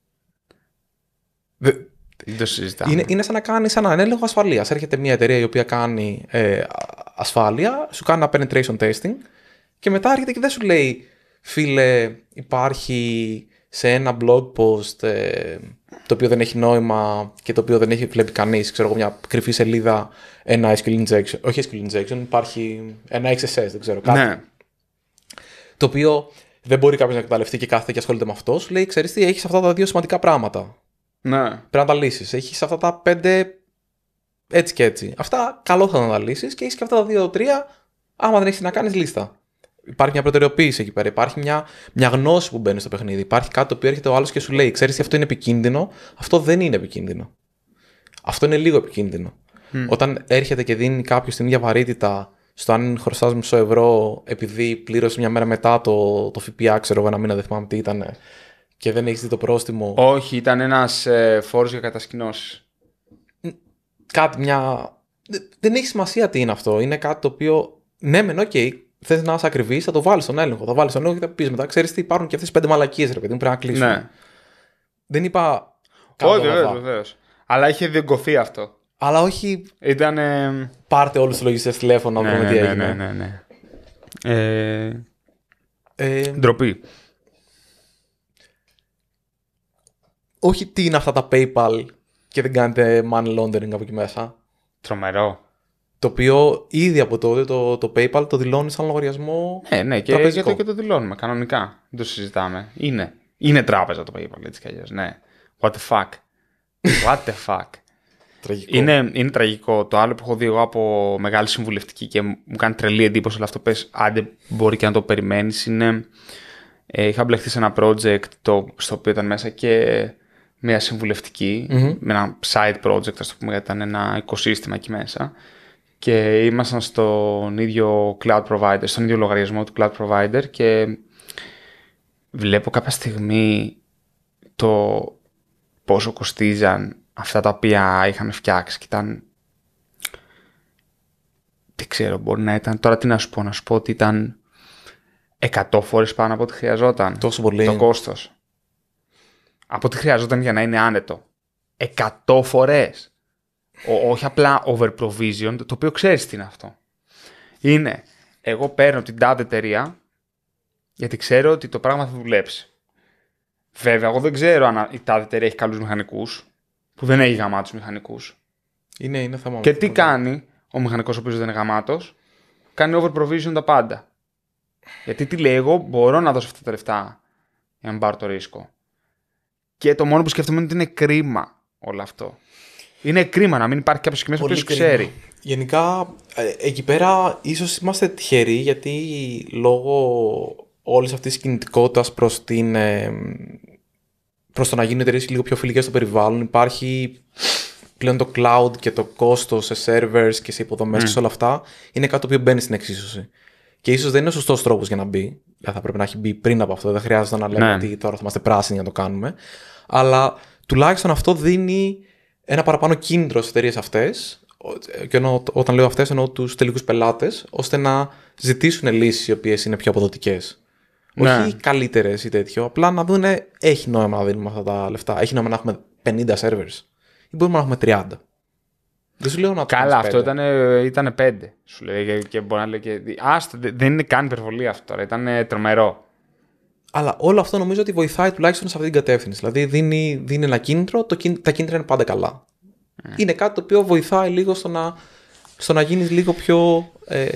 Είναι, είναι σαν να κάνεις έναν έλεγχο ασφαλείας. Έρχεται μια εταιρεία η οποία κάνει ε, ασφάλεια, σου κάνει ένα penetration testing και μετά έρχεται και δεν σου λέει, φίλε, υπάρχει σε ένα blog post ε, το οποίο δεν έχει νόημα και το οποίο δεν έχει βλέπει κανείς ξέρω εγώ μια κρυφή σελίδα, ένα SQL injection, όχι SQL injection, υπάρχει ένα XSS, δεν ξέρω κάτι. Ναι. Το οποίο δεν μπορεί κάποιος να εκμεταλλευτεί και κάθεται και ασχολείται με αυτό. Λέει, ξέρεις τι, έχεις αυτά τα δύο σημαντικά πράγματα. Ναι. Πρέπει να τα λύσεις. Έχεις αυτά τα πέντε έτσι και έτσι. Αυτά καλό θα τα λύσεις και έχεις και αυτά τα δύο-τρία. Άμα δεν έχεις να κάνεις, λίστα. Υπάρχει μια προτεραιοποίηση εκεί πέρα. Υπάρχει μια, μια γνώση που μπαίνει στο παιχνίδι. Υπάρχει κάτι το οποίο έρχεται ο άλλος και σου λέει: Ξέρεις, αυτό είναι επικίνδυνο. Αυτό δεν είναι επικίνδυνο. Αυτό είναι λίγο επικίνδυνο. Όταν έρχεται και δίνει κάποιο την ίδια βαρύτητα στο αν χρωστάς μισό ευρώ επειδή πλήρωσε μια μέρα μετά το, το ΦΠΑ, ξέρω εγώ, ένα μήνα δεν θυμάμαι τι ήταν, και δεν έχεις δει το πρόστιμο. Όχι, ήταν ένας ε, φόρος για κατασκηνώσεις. Κάτι, μια. Δεν έχει σημασία τι είναι αυτό. Είναι κάτι το οποίο. Ναι, μεν, οκ, θες να είσαι ακριβή, θα το βάλεις στον έλεγχο. Θα βάλεις στον έλεγχο και θα πεις μετά. Ξέρεις τι, υπάρχουν και αυτές τι πέντε μαλακίες, ρε παιδί μου, πρέπει να κλείσουν. Ναι. Δεν είπα. Όχι, βεβαίω. Αλλά είχε διεγκωθεί αυτό. Αλλά όχι. Ήταν. Πάρτε όλους τους λογιστές τηλέφωνο να δούμε ναι, ναι, τι ναι, έγινε. Ναι, ναι, ναι. ναι. Ε... Ε... Ντροπή. όχι τι είναι αυτά τα PayPal και δεν κάνετε money laundering από εκεί μέσα. Τρομερό. Το οποίο ήδη από τότε το, το PayPal το δηλώνει σαν λογαριασμό. Ναι, ναι, και, το το, και το δηλώνουμε κανονικά. Δεν το συζητάμε. Είναι. Είναι τράπεζα το PayPal, έτσι κι αλλιώς. Ναι. What the fuck. What the fuck. (laughs) Τραγικό. Είναι, είναι τραγικό. Το άλλο που έχω δει εγώ από μεγάλη συμβουλευτική και μου κάνει τρελή εντύπωση, αλλά αυτό πες, άντε μπορεί και να το περιμένεις, είναι. Ε, είχα μπλεχθεί σε ένα project το, στο οποίο ήταν μέσα και μια συμβουλευτικη με ένα side project, ας το πούμε, ήταν ένα οικοσύστημα εκεί μέσα και ήμασταν στον ίδιο cloud provider, στον ίδιο λογαριασμό του cloud provider και βλέπω κάποια στιγμή το πόσο κοστίζαν αυτά τα οποία είχαμε φτιάξει και ήταν δεν ξέρω μπορεί να ήταν τώρα τι να σου πω να σου πω ότι ήταν 100 φορές πάνω από ό,τι χρειαζόταν Τόσο πολύ. το κόστος από ό,τι χρειαζόταν για να είναι άνετο. Εκατό φορές. Όχι απλά over provision, το οποίο ξέρεις τι είναι αυτό. Είναι, εγώ παίρνω την τάδε εταιρεία γιατί ξέρω ότι το πράγμα θα δουλέψει. Βέβαια, εγώ δεν ξέρω αν η τάδε εταιρεία έχει καλούς μηχανικούς, που δεν έχει γαμάτους μηχανικούς. Είναι, είναι θαμό. Και τι κάνει ο μηχανικός ο οποίος δεν είναι γαμάτος, κάνει over provision τα πάντα. Γιατί τι λέει, εγώ μπορώ να δώσω αυτά τα λεφτά για πάρω το ρίσκο. Και το μόνο που σκέφτομαι είναι ότι είναι κρίμα όλο αυτό. Είναι κρίμα να μην υπάρχει κάποιος εκεί που ξέρει. Γενικά, ε, εκεί πέρα ίσως είμαστε τυχεροί γιατί λόγω όλης αυτής της κινητικότητας προς την. Ε, προς το να γίνουν εταιρείες λίγο πιο φιλικές στο περιβάλλον, υπάρχει πλέον το cloud και το κόστος σε servers και σε υποδομές mm. και σε όλα αυτά. Είναι κάτι το οποίο μπαίνει στην εξίσωση. Και ίσως δεν είναι ο σωστός τρόπος για να μπει. Θα πρέπει να έχει μπει πριν από αυτό. Δεν χρειάζεται να λέμε ναι. ότι τώρα θα είμαστε πράσινοι για να το κάνουμε αλλά τουλάχιστον αυτό δίνει ένα παραπάνω κίνητρο στις εταιρείες αυτές, και όταν λέω αυτές, εννοώ τους τελικούς πελάτες, ώστε να ζητήσουν λύσεις οι οποίες είναι πιο αποδοτικές. Ναι. Όχι καλύτερες ή τέτοιο, απλά να δούνε, έχει νόημα να δίνουμε αυτά τα λεφτά. Έχει νόημα να έχουμε 50 servers ή μπορούμε να έχουμε 30. Δεν σου λέω να το Καλά, αυτό ήταν, ήταν 5. Σου λέει και, μπορεί να λέει και. δεν είναι καν υπερβολή αυτό τώρα. Ήταν τρομερό. Αλλά όλο αυτό νομίζω ότι βοηθάει τουλάχιστον σε αυτή την κατεύθυνση. Δηλαδή δίνει, δίνει ένα κίνητρο, το, τα κίνητρα είναι πάντα καλά. Ναι. Είναι κάτι το οποίο βοηθάει λίγο στο να, στο να γίνεις λίγο πιο, ε,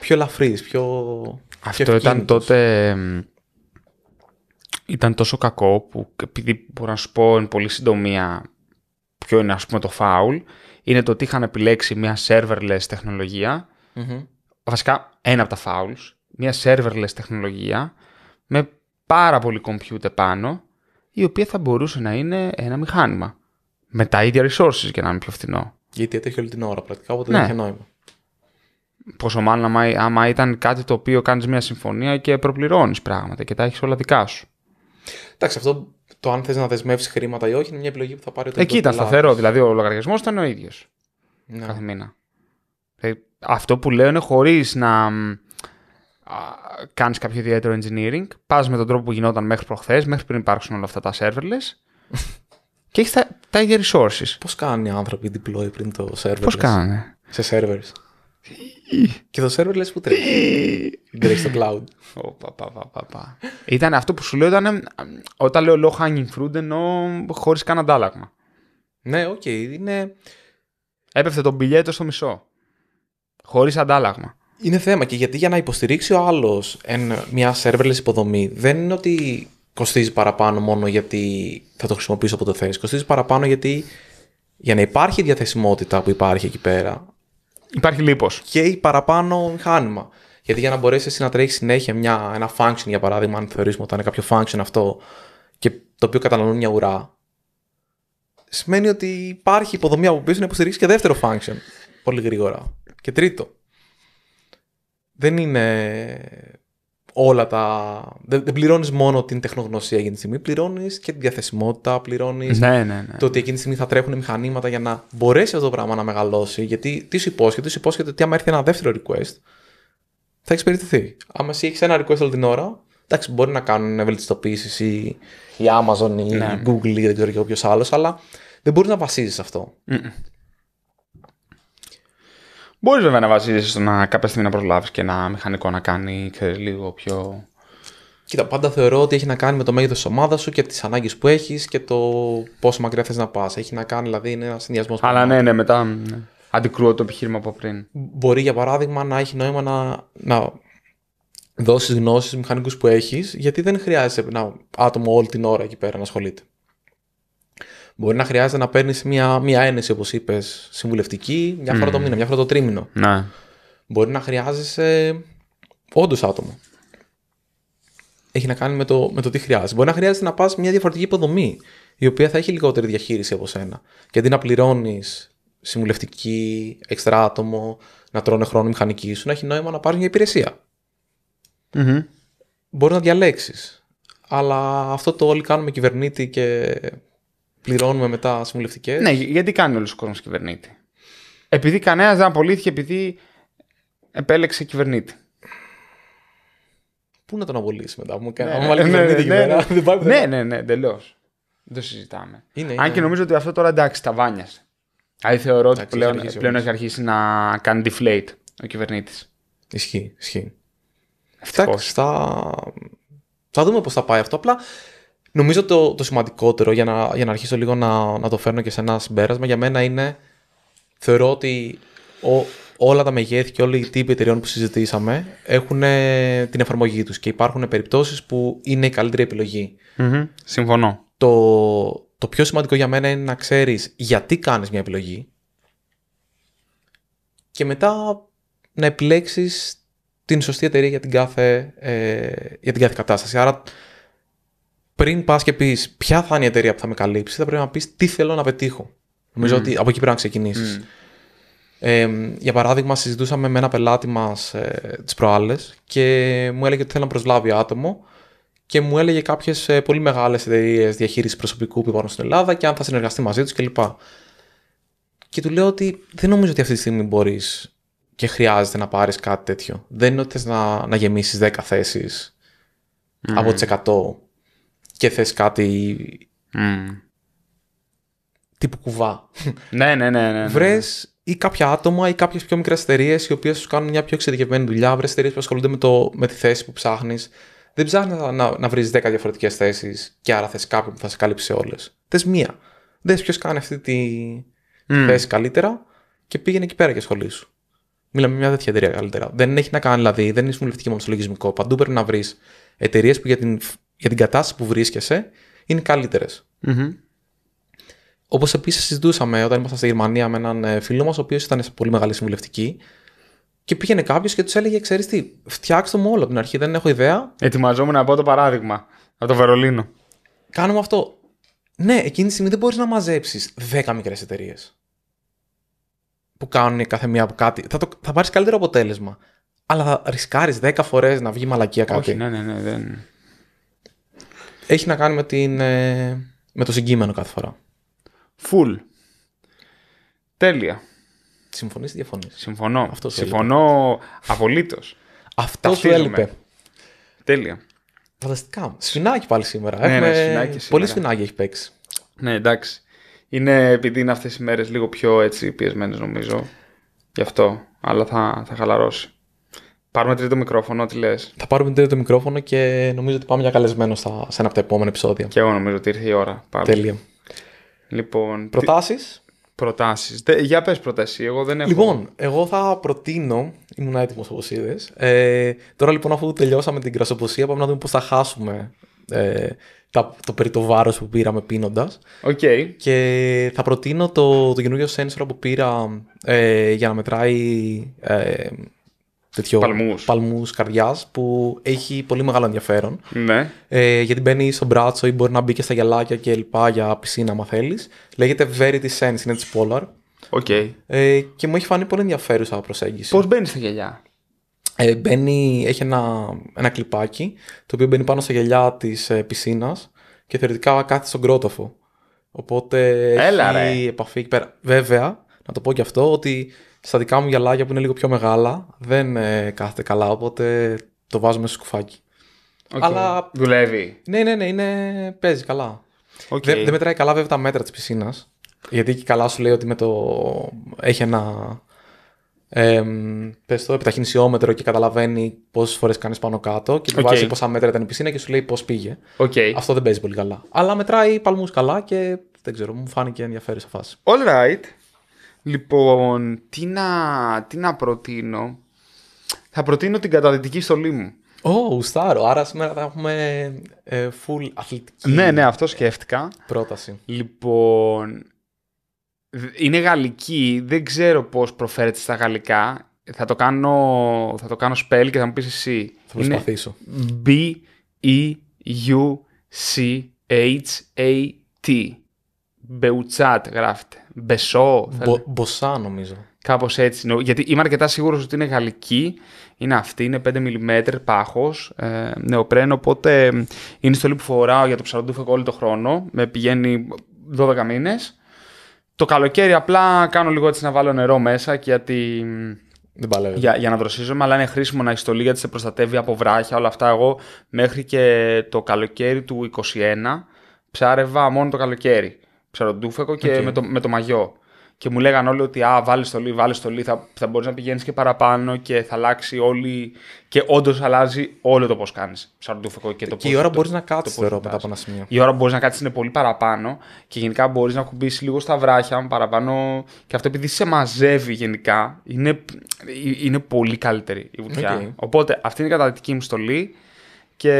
πιο λαφρύς, πιο Αυτό πιο ήταν τότε... Ήταν τόσο κακό που επειδή μπορώ να σου πω εν πολύ συντομία ποιο είναι ας πούμε το foul, είναι το ότι είχαν επιλέξει μια serverless τεχνολογία, mm-hmm. βασικά ένα από τα fouls, μια serverless τεχνολογία με πάρα πολύ κομπιούτερ πάνω, η οποία θα μπορούσε να είναι ένα μηχάνημα. Με τα ίδια resources για να είναι πιο φθηνό. Γιατί έτρεχε όλη την ώρα πρακτικά, οπότε δεν ναι. είχε νόημα. Πόσο μάλλον άμα, άμα ήταν κάτι το οποίο κάνεις μια συμφωνία και προπληρώνεις πράγματα και τα έχεις όλα δικά σου. Εντάξει, αυτό το αν θες να δεσμεύσεις χρήματα ή όχι είναι μια επιλογή που θα πάρει το Εκεί ήταν σταθερό. Δηλαδή ο λογαριασμός ήταν ο ίδιος. Ναι. Κάθε μήνα. Ε, αυτό που λέω είναι χωρίς να Κάνεις κάποιο ιδιαίτερο engineering, Πας με τον τρόπο που γινόταν μέχρι προχθές, μέχρι πριν υπάρξουν όλα αυτά τα serverless (laughs) και έχεις τα, τα ίδια resources. Πώς κάνουν οι άνθρωποι deploy πριν το serverless. Πώς κάνουν. Σε servers. (laughs) και το serverless που τρέχει. (laughs) τρέχει στο cloud. Ήταν αυτό που σου λέω, ήταν, όταν λέω low hanging fruit εννοώ χωρίς καν αντάλλαγμα. Ναι, οκ, okay, είναι... Έπεφτε το μπιλιέτο στο μισό. χωρίς αντάλλαγμα. Είναι θέμα και γιατί για να υποστηρίξει ο άλλος μια serverless υποδομή, δεν είναι ότι κοστίζει παραπάνω μόνο γιατί θα το χρησιμοποιήσω από το θέση. Κοστίζει παραπάνω γιατί για να υπάρχει διαθεσιμότητα που υπάρχει εκεί πέρα. Υπάρχει λίπος. Και παραπάνω μηχάνημα. Γιατί για να μπορέσεις εσύ να τρέχεις συνέχεια μια, ένα function, για παράδειγμα, αν θεωρήσουμε ότι είναι κάποιο function αυτό και το οποίο καταναλώνει μια ουρά, σημαίνει ότι υπάρχει υποδομή από πίσω να υποστηρίξεις και δεύτερο function πολύ γρήγορα. Και τρίτο δεν είναι όλα τα. Δεν, δεν πληρώνεις μόνο την τεχνογνωσία εκείνη τη στιγμή, πληρώνεις και την διαθεσιμότητα, πληρώνεις ναι, ναι, ναι. το ότι εκείνη τη στιγμή θα τρέχουν μηχανήματα για να μπορέσει αυτό το πράγμα να μεγαλώσει. Γιατί τι σου υπόσχεται, σου υπόσχεται ότι άμα έρθει ένα δεύτερο request, θα εξυπηρετηθεί. Άμα εσύ έχεις ένα request όλη την ώρα, εντάξει, μπορεί να κάνουν βελτιστοποίησει ή η Amazon ή η Google ή δεν ξέρω και όποιο άλλος, αλλά δεν μπορείς να βασίζεις αυτό. Μπορείς βέβαια να βασίζεσαι στο να κάποια στιγμή να προλάβεις και ένα μηχανικό να κάνει ξέρεις, λίγο πιο. Κοίτα, πάντα θεωρώ ότι έχει να κάνει με το μέγεθος της ομάδας σου και τις ανάγκες που έχεις και το πόσο μακριά θες να πας. Έχει να κάνει, δηλαδή, είναι ένας συνδυασμός. Αλλά ναι, ναι, μετά. Ναι. Αντικρούω το επιχείρημα από πριν. Μπορεί, για παράδειγμα, να έχει νόημα να, να δώσεις γνώσεις μηχανικούς που έχεις, γιατί δεν χρειάζεται ένα άτομο όλη την ώρα εκεί πέρα να ασχολείται. Μπορεί να χρειάζεται να παίρνεις μια, μια ένεση, όπως είπες, συμβουλευτική, μια φορά το μήνα, μια φορά το τρίμηνο. Να. Μπορεί να χρειάζεσαι όντως άτομο. Έχει να κάνει με το, με το τι χρειάζεσαι. Μπορεί να χρειάζεται να πας μια διαφορετική υποδομή, η οποία θα έχει λιγότερη διαχείριση από σένα. Και αντί να πληρώνεις συμβουλευτική, εξτρά άτομο, να τρώνε χρόνο μηχανική σου, να έχει νόημα να πάρεις μια υπηρεσία. Μπορεί να διαλέξεις. Αλλά αυτό το όλοι κάνουμε κυβερνήτη και πληρώνουμε μετά συμβουλευτικέ. Ναι, γιατί κάνει όλος ο κόσμος κυβερνήτη. Επειδή κανένας δεν απολύθηκε επειδή επέλεξε κυβερνήτη. Πού να τον απολύσεις μετά, μου κάνει. Ναι ναι ναι, ναι, ναι, ναι, ναι, ναι, ναι, ναι, ναι, εντελώς. Δεν το συζητάμε. Είναι, Αν και νομίζω ότι αυτό τώρα εντάξει, τα βάνιασε. Δηλαδή θεωρώ ότι πλέον, πλέον έχει αρχίσει να κάνει deflate ο κυβερνήτης. Ισχύει, ισχύει. Εντάξει, θα, θα δούμε πώς θα πάει αυτό. Απλά Νομίζω το, το σημαντικότερο για να, για να αρχίσω λίγο να, να το φέρνω και σε ένα συμπέρασμα για μένα είναι θεωρώ ότι ο, όλα τα μεγέθη και όλοι οι τύποι εταιρεών που συζητήσαμε έχουν ε, την εφαρμογή τους και υπάρχουν περιπτώσεις που είναι η καλύτερη Συμφωνώ. Το, το πιο σημαντικό για μένα είναι να ξέρεις γιατί κάνεις μια επιλογή και μετά να επιλέξεις την σωστή εταιρεία για την κάθε, ε, για την κάθε κατάσταση. Άρα πριν πας και πεις ποια θα είναι η εταιρεία που θα με καλύψει, θα πρέπει να πεις τι θέλω να πετύχω. Νομίζω mm. ότι από εκεί πρέπει να ξεκινήσεις. Mm. Ε, για παράδειγμα, συζητούσαμε με ένα πελάτη μας ε, τις προάλλες και μου έλεγε ότι θέλει να προσλάβει άτομο και μου έλεγε κάποιες ε, πολύ μεγάλες εταιρείες διαχείρισης προσωπικού που υπάρχουν στην Ελλάδα και αν θα συνεργαστεί μαζί τους κλπ. Και του λέω ότι δεν νομίζω ότι αυτή τη στιγμή μπορείς και χρειάζεται να πάρεις κάτι τέτοιο. Δεν είναι ότι θες να, να γεμίσεις 10 θέσεις mm. από τις 100 και θες κάτι mm. τύπου κουβά. Ναι, ναι, ναι, ναι, ναι, Βρες ή κάποια άτομα ή κάποιες πιο μικρές εταιρείες οι οποίες σου κάνουν μια πιο εξειδικευμένη δουλειά. Βρες εταιρείες που ασχολούνται με, το, με τη θέση που ψάχνεις. Δεν ψάχνεις να, να, να βρεις 10 διαφορετικές θέσεις και άρα θες κάποιο που θα σε κάλυψει όλες. Θες μία. Δες ποιος κάνει αυτή τη, mm. θέση καλύτερα και πήγαινε εκεί πέρα και ασχολεί σου. Μιλάμε με μια τέτοια εταιρεία καλύτερα. Δεν έχει να κάνει, δηλαδή, δεν είναι συμβουλευτική μόνο στο λογισμικό. Παντού πρέπει να βρεις εταιρείες που για την για την κατάσταση που βρίσκεσαι είναι καλύτερες. Mm-hmm. Όπως επίσης συζητούσαμε όταν ήμασταν στη Γερμανία με έναν ε, φίλο μας, ο οποίος ήταν σε πολύ μεγάλη συμβουλευτική. Και πήγαινε κάποιος και τους έλεγε: Ξέρεις τι, φτιάξτε μου όλο από την αρχή, δεν έχω ιδέα. Ετοιμαζόμουν να πω το παράδειγμα από το Βερολίνο. Κάνουμε αυτό. Ναι, εκείνη τη στιγμή δεν μπορείς να μαζέψεις 10 μικρές εταιρείες που κάνουν κάθε μία από κάτι. Θα, το, θα πάρεις καλύτερο αποτέλεσμα. Αλλά θα ρισκάρεις 10 φορές να βγει μαλακία κάτι. Όχι, ναι, ναι, ναι. Δεν... Έχει να κάνει με, ε, με το συγκείμενο κάθε φορά. Φουλ. Τέλεια. Συμφωνείς ή διαφωνείς. Συμφωνώ. Αυτός Συμφωνώ απολύτως. Αυτός σου έλειπε. Τέλεια. Φανταστικά. Σφινάκι πάλι σήμερα. Ναι, ναι Έχουμε... ναι, σήμερα. Πολύ σφινάκι έχει παίξει. Ναι, εντάξει. Είναι επειδή είναι αυτές οι μέρες λίγο πιο έτσι πιεσμένες νομίζω. Γι' αυτό. Αλλά θα, θα χαλαρώσει. Πάρουμε τρίτο μικρόφωνο, τι λες. Θα πάρουμε τρίτο μικρόφωνο και νομίζω ότι πάμε για καλεσμένο στα, σε ένα από τα επόμενα επεισόδια. Και εγώ νομίζω ότι ήρθε η ώρα. Πάμε. Τέλεια. Λοιπόν. Προτάσεις. Προτάσεις. Για πες προτάσεις. Εγώ δεν έχω. Λοιπόν, εγώ θα προτείνω. Ήμουν έτοιμος όπως είδες. Ε, τώρα λοιπόν, αφού τελειώσαμε την κρασοποσία, πάμε να δούμε πώς θα χάσουμε ε, το περί το βάρος που πήραμε πίνοντας. Okay. Και θα προτείνω το, το καινούριο που πήρα ε, για να μετράει ε, τέτοιο παλμούς, παλμούς καρδιάς που έχει πολύ μεγάλο ενδιαφέρον. Ναι. Ε, γιατί μπαίνει στο μπράτσο ή μπορεί να μπει και στα γυαλάκια και λοιπά για πισίνα άμα θέλεις. Λέγεται Verity Sense, είναι της Polar. Okay. Ε, και μου έχει φανεί πολύ ενδιαφέρουσα προσέγγιση. Πώς μπαίνεις στα γυαλιά? Ε, μπαίνει, έχει ένα, ένα κλιπάκι το οποίο μπαίνει πάνω στα γυαλιά της ε, πισίνας και θεωρητικά κάθεται στον κρότοφο Οπότε Έλα, έχει ρε. επαφή εκεί πέρα. Βέβαια, να το πω και αυτό, ότι στα δικά μου γυαλάκια που είναι λίγο πιο μεγάλα δεν ε, κάθεται καλά, οπότε το βάζουμε στο σκουφάκι. Okay. Αλλά... Δουλεύει. Ναι, ναι, ναι, είναι... παίζει καλά. Okay. Δεν, δεν μετράει καλά βέβαια τα μέτρα της πισίνας. Γιατί εκεί καλά σου λέει ότι με το... έχει ένα. Ε, πες το επιταχυνσιόμετρο και καταλαβαίνει πόσες φορές κάνεις πάνω κάτω και του okay. βάζει πόσα μέτρα ήταν η πισίνα και σου λέει πώς πήγε. Okay. Αυτό δεν παίζει πολύ καλά. Αλλά μετράει παλμούς καλά και δεν ξέρω, μου φάνηκε ενδιαφέρουσα φάση. All right. Λοιπόν, τι να, τι προτείνω. Θα προτείνω την καταδυτική στολή μου. Ω, oh, Άρα σήμερα θα έχουμε ε, full αθλητική. Ναι, ναι, αυτό σκέφτηκα. Πρόταση. Λοιπόν, είναι γαλλική. Δεν ξέρω πώς προφέρεται στα γαλλικά. Θα το κάνω, θα το κάνω spell και θα μου πεις εσύ. Θα προσπαθήσω. B-E-U-C-H-A-T. Μπεουτσάτ γράφεται. Μπεσό. μποσά νομίζω. Κάπως έτσι. Γιατί είμαι αρκετά σίγουρος ότι είναι γαλλική. Είναι αυτή, είναι 5 mm πάχος. Ε, ναι, οπότε είναι στολή που φοράω για το ψαροντούφεκο όλο τον χρόνο. Με πηγαίνει 12 μήνες. Το καλοκαίρι απλά κάνω λίγο έτσι να βάλω νερό μέσα γιατί. Δεν παλεύει. Για, να δροσίζομαι, αλλά είναι χρήσιμο να έχει στολή γιατί σε προστατεύει από βράχια, όλα αυτά. Εγώ μέχρι και το καλοκαίρι του 21 ψάρευα μόνο το καλοκαίρι ψαροντούφεκο και okay. με, το, με το μαγιό. Και μου λέγαν όλοι ότι α, βάλει στολή, βάλει στολή, θα, θα μπορείς να πηγαίνεις και παραπάνω και θα αλλάξει όλη. Και όντως αλλάζει όλο το πώς κάνεις. Σαρντούφικο και το ε, Και η ώρα μπορείς να κάτσει μετά από ένα σημείο. Η ώρα μπορείς να κάτσεις είναι πολύ παραπάνω και γενικά μπορείς να κουμπίσεις λίγο στα βράχια παραπάνω. Και αυτό επειδή σε μαζεύει γενικά, είναι, είναι πολύ καλύτερη η βουτιά. Okay. Οπότε αυτή είναι η καταληκτική μου στολή. Και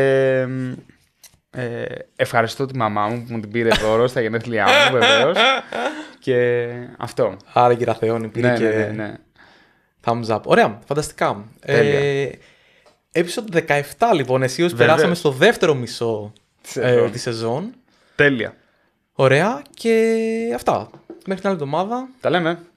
ε, ευχαριστώ τη μαμά μου που μου την πήρε δώρο στα γενέθλιά μου, (laughs) βεβαίως. και αυτό. Άρα ναι, και Ραθεώνη ναι, πήρε Ναι, ναι, Thumbs up. Ωραία, φανταστικά. Ε, Τέλεια. Ε, 17 λοιπόν, εσύ περάσαμε στο δεύτερο μισό ε, της σεζόν. Τέλεια. Ωραία και αυτά. Μέχρι την άλλη εβδομάδα. Τα λέμε.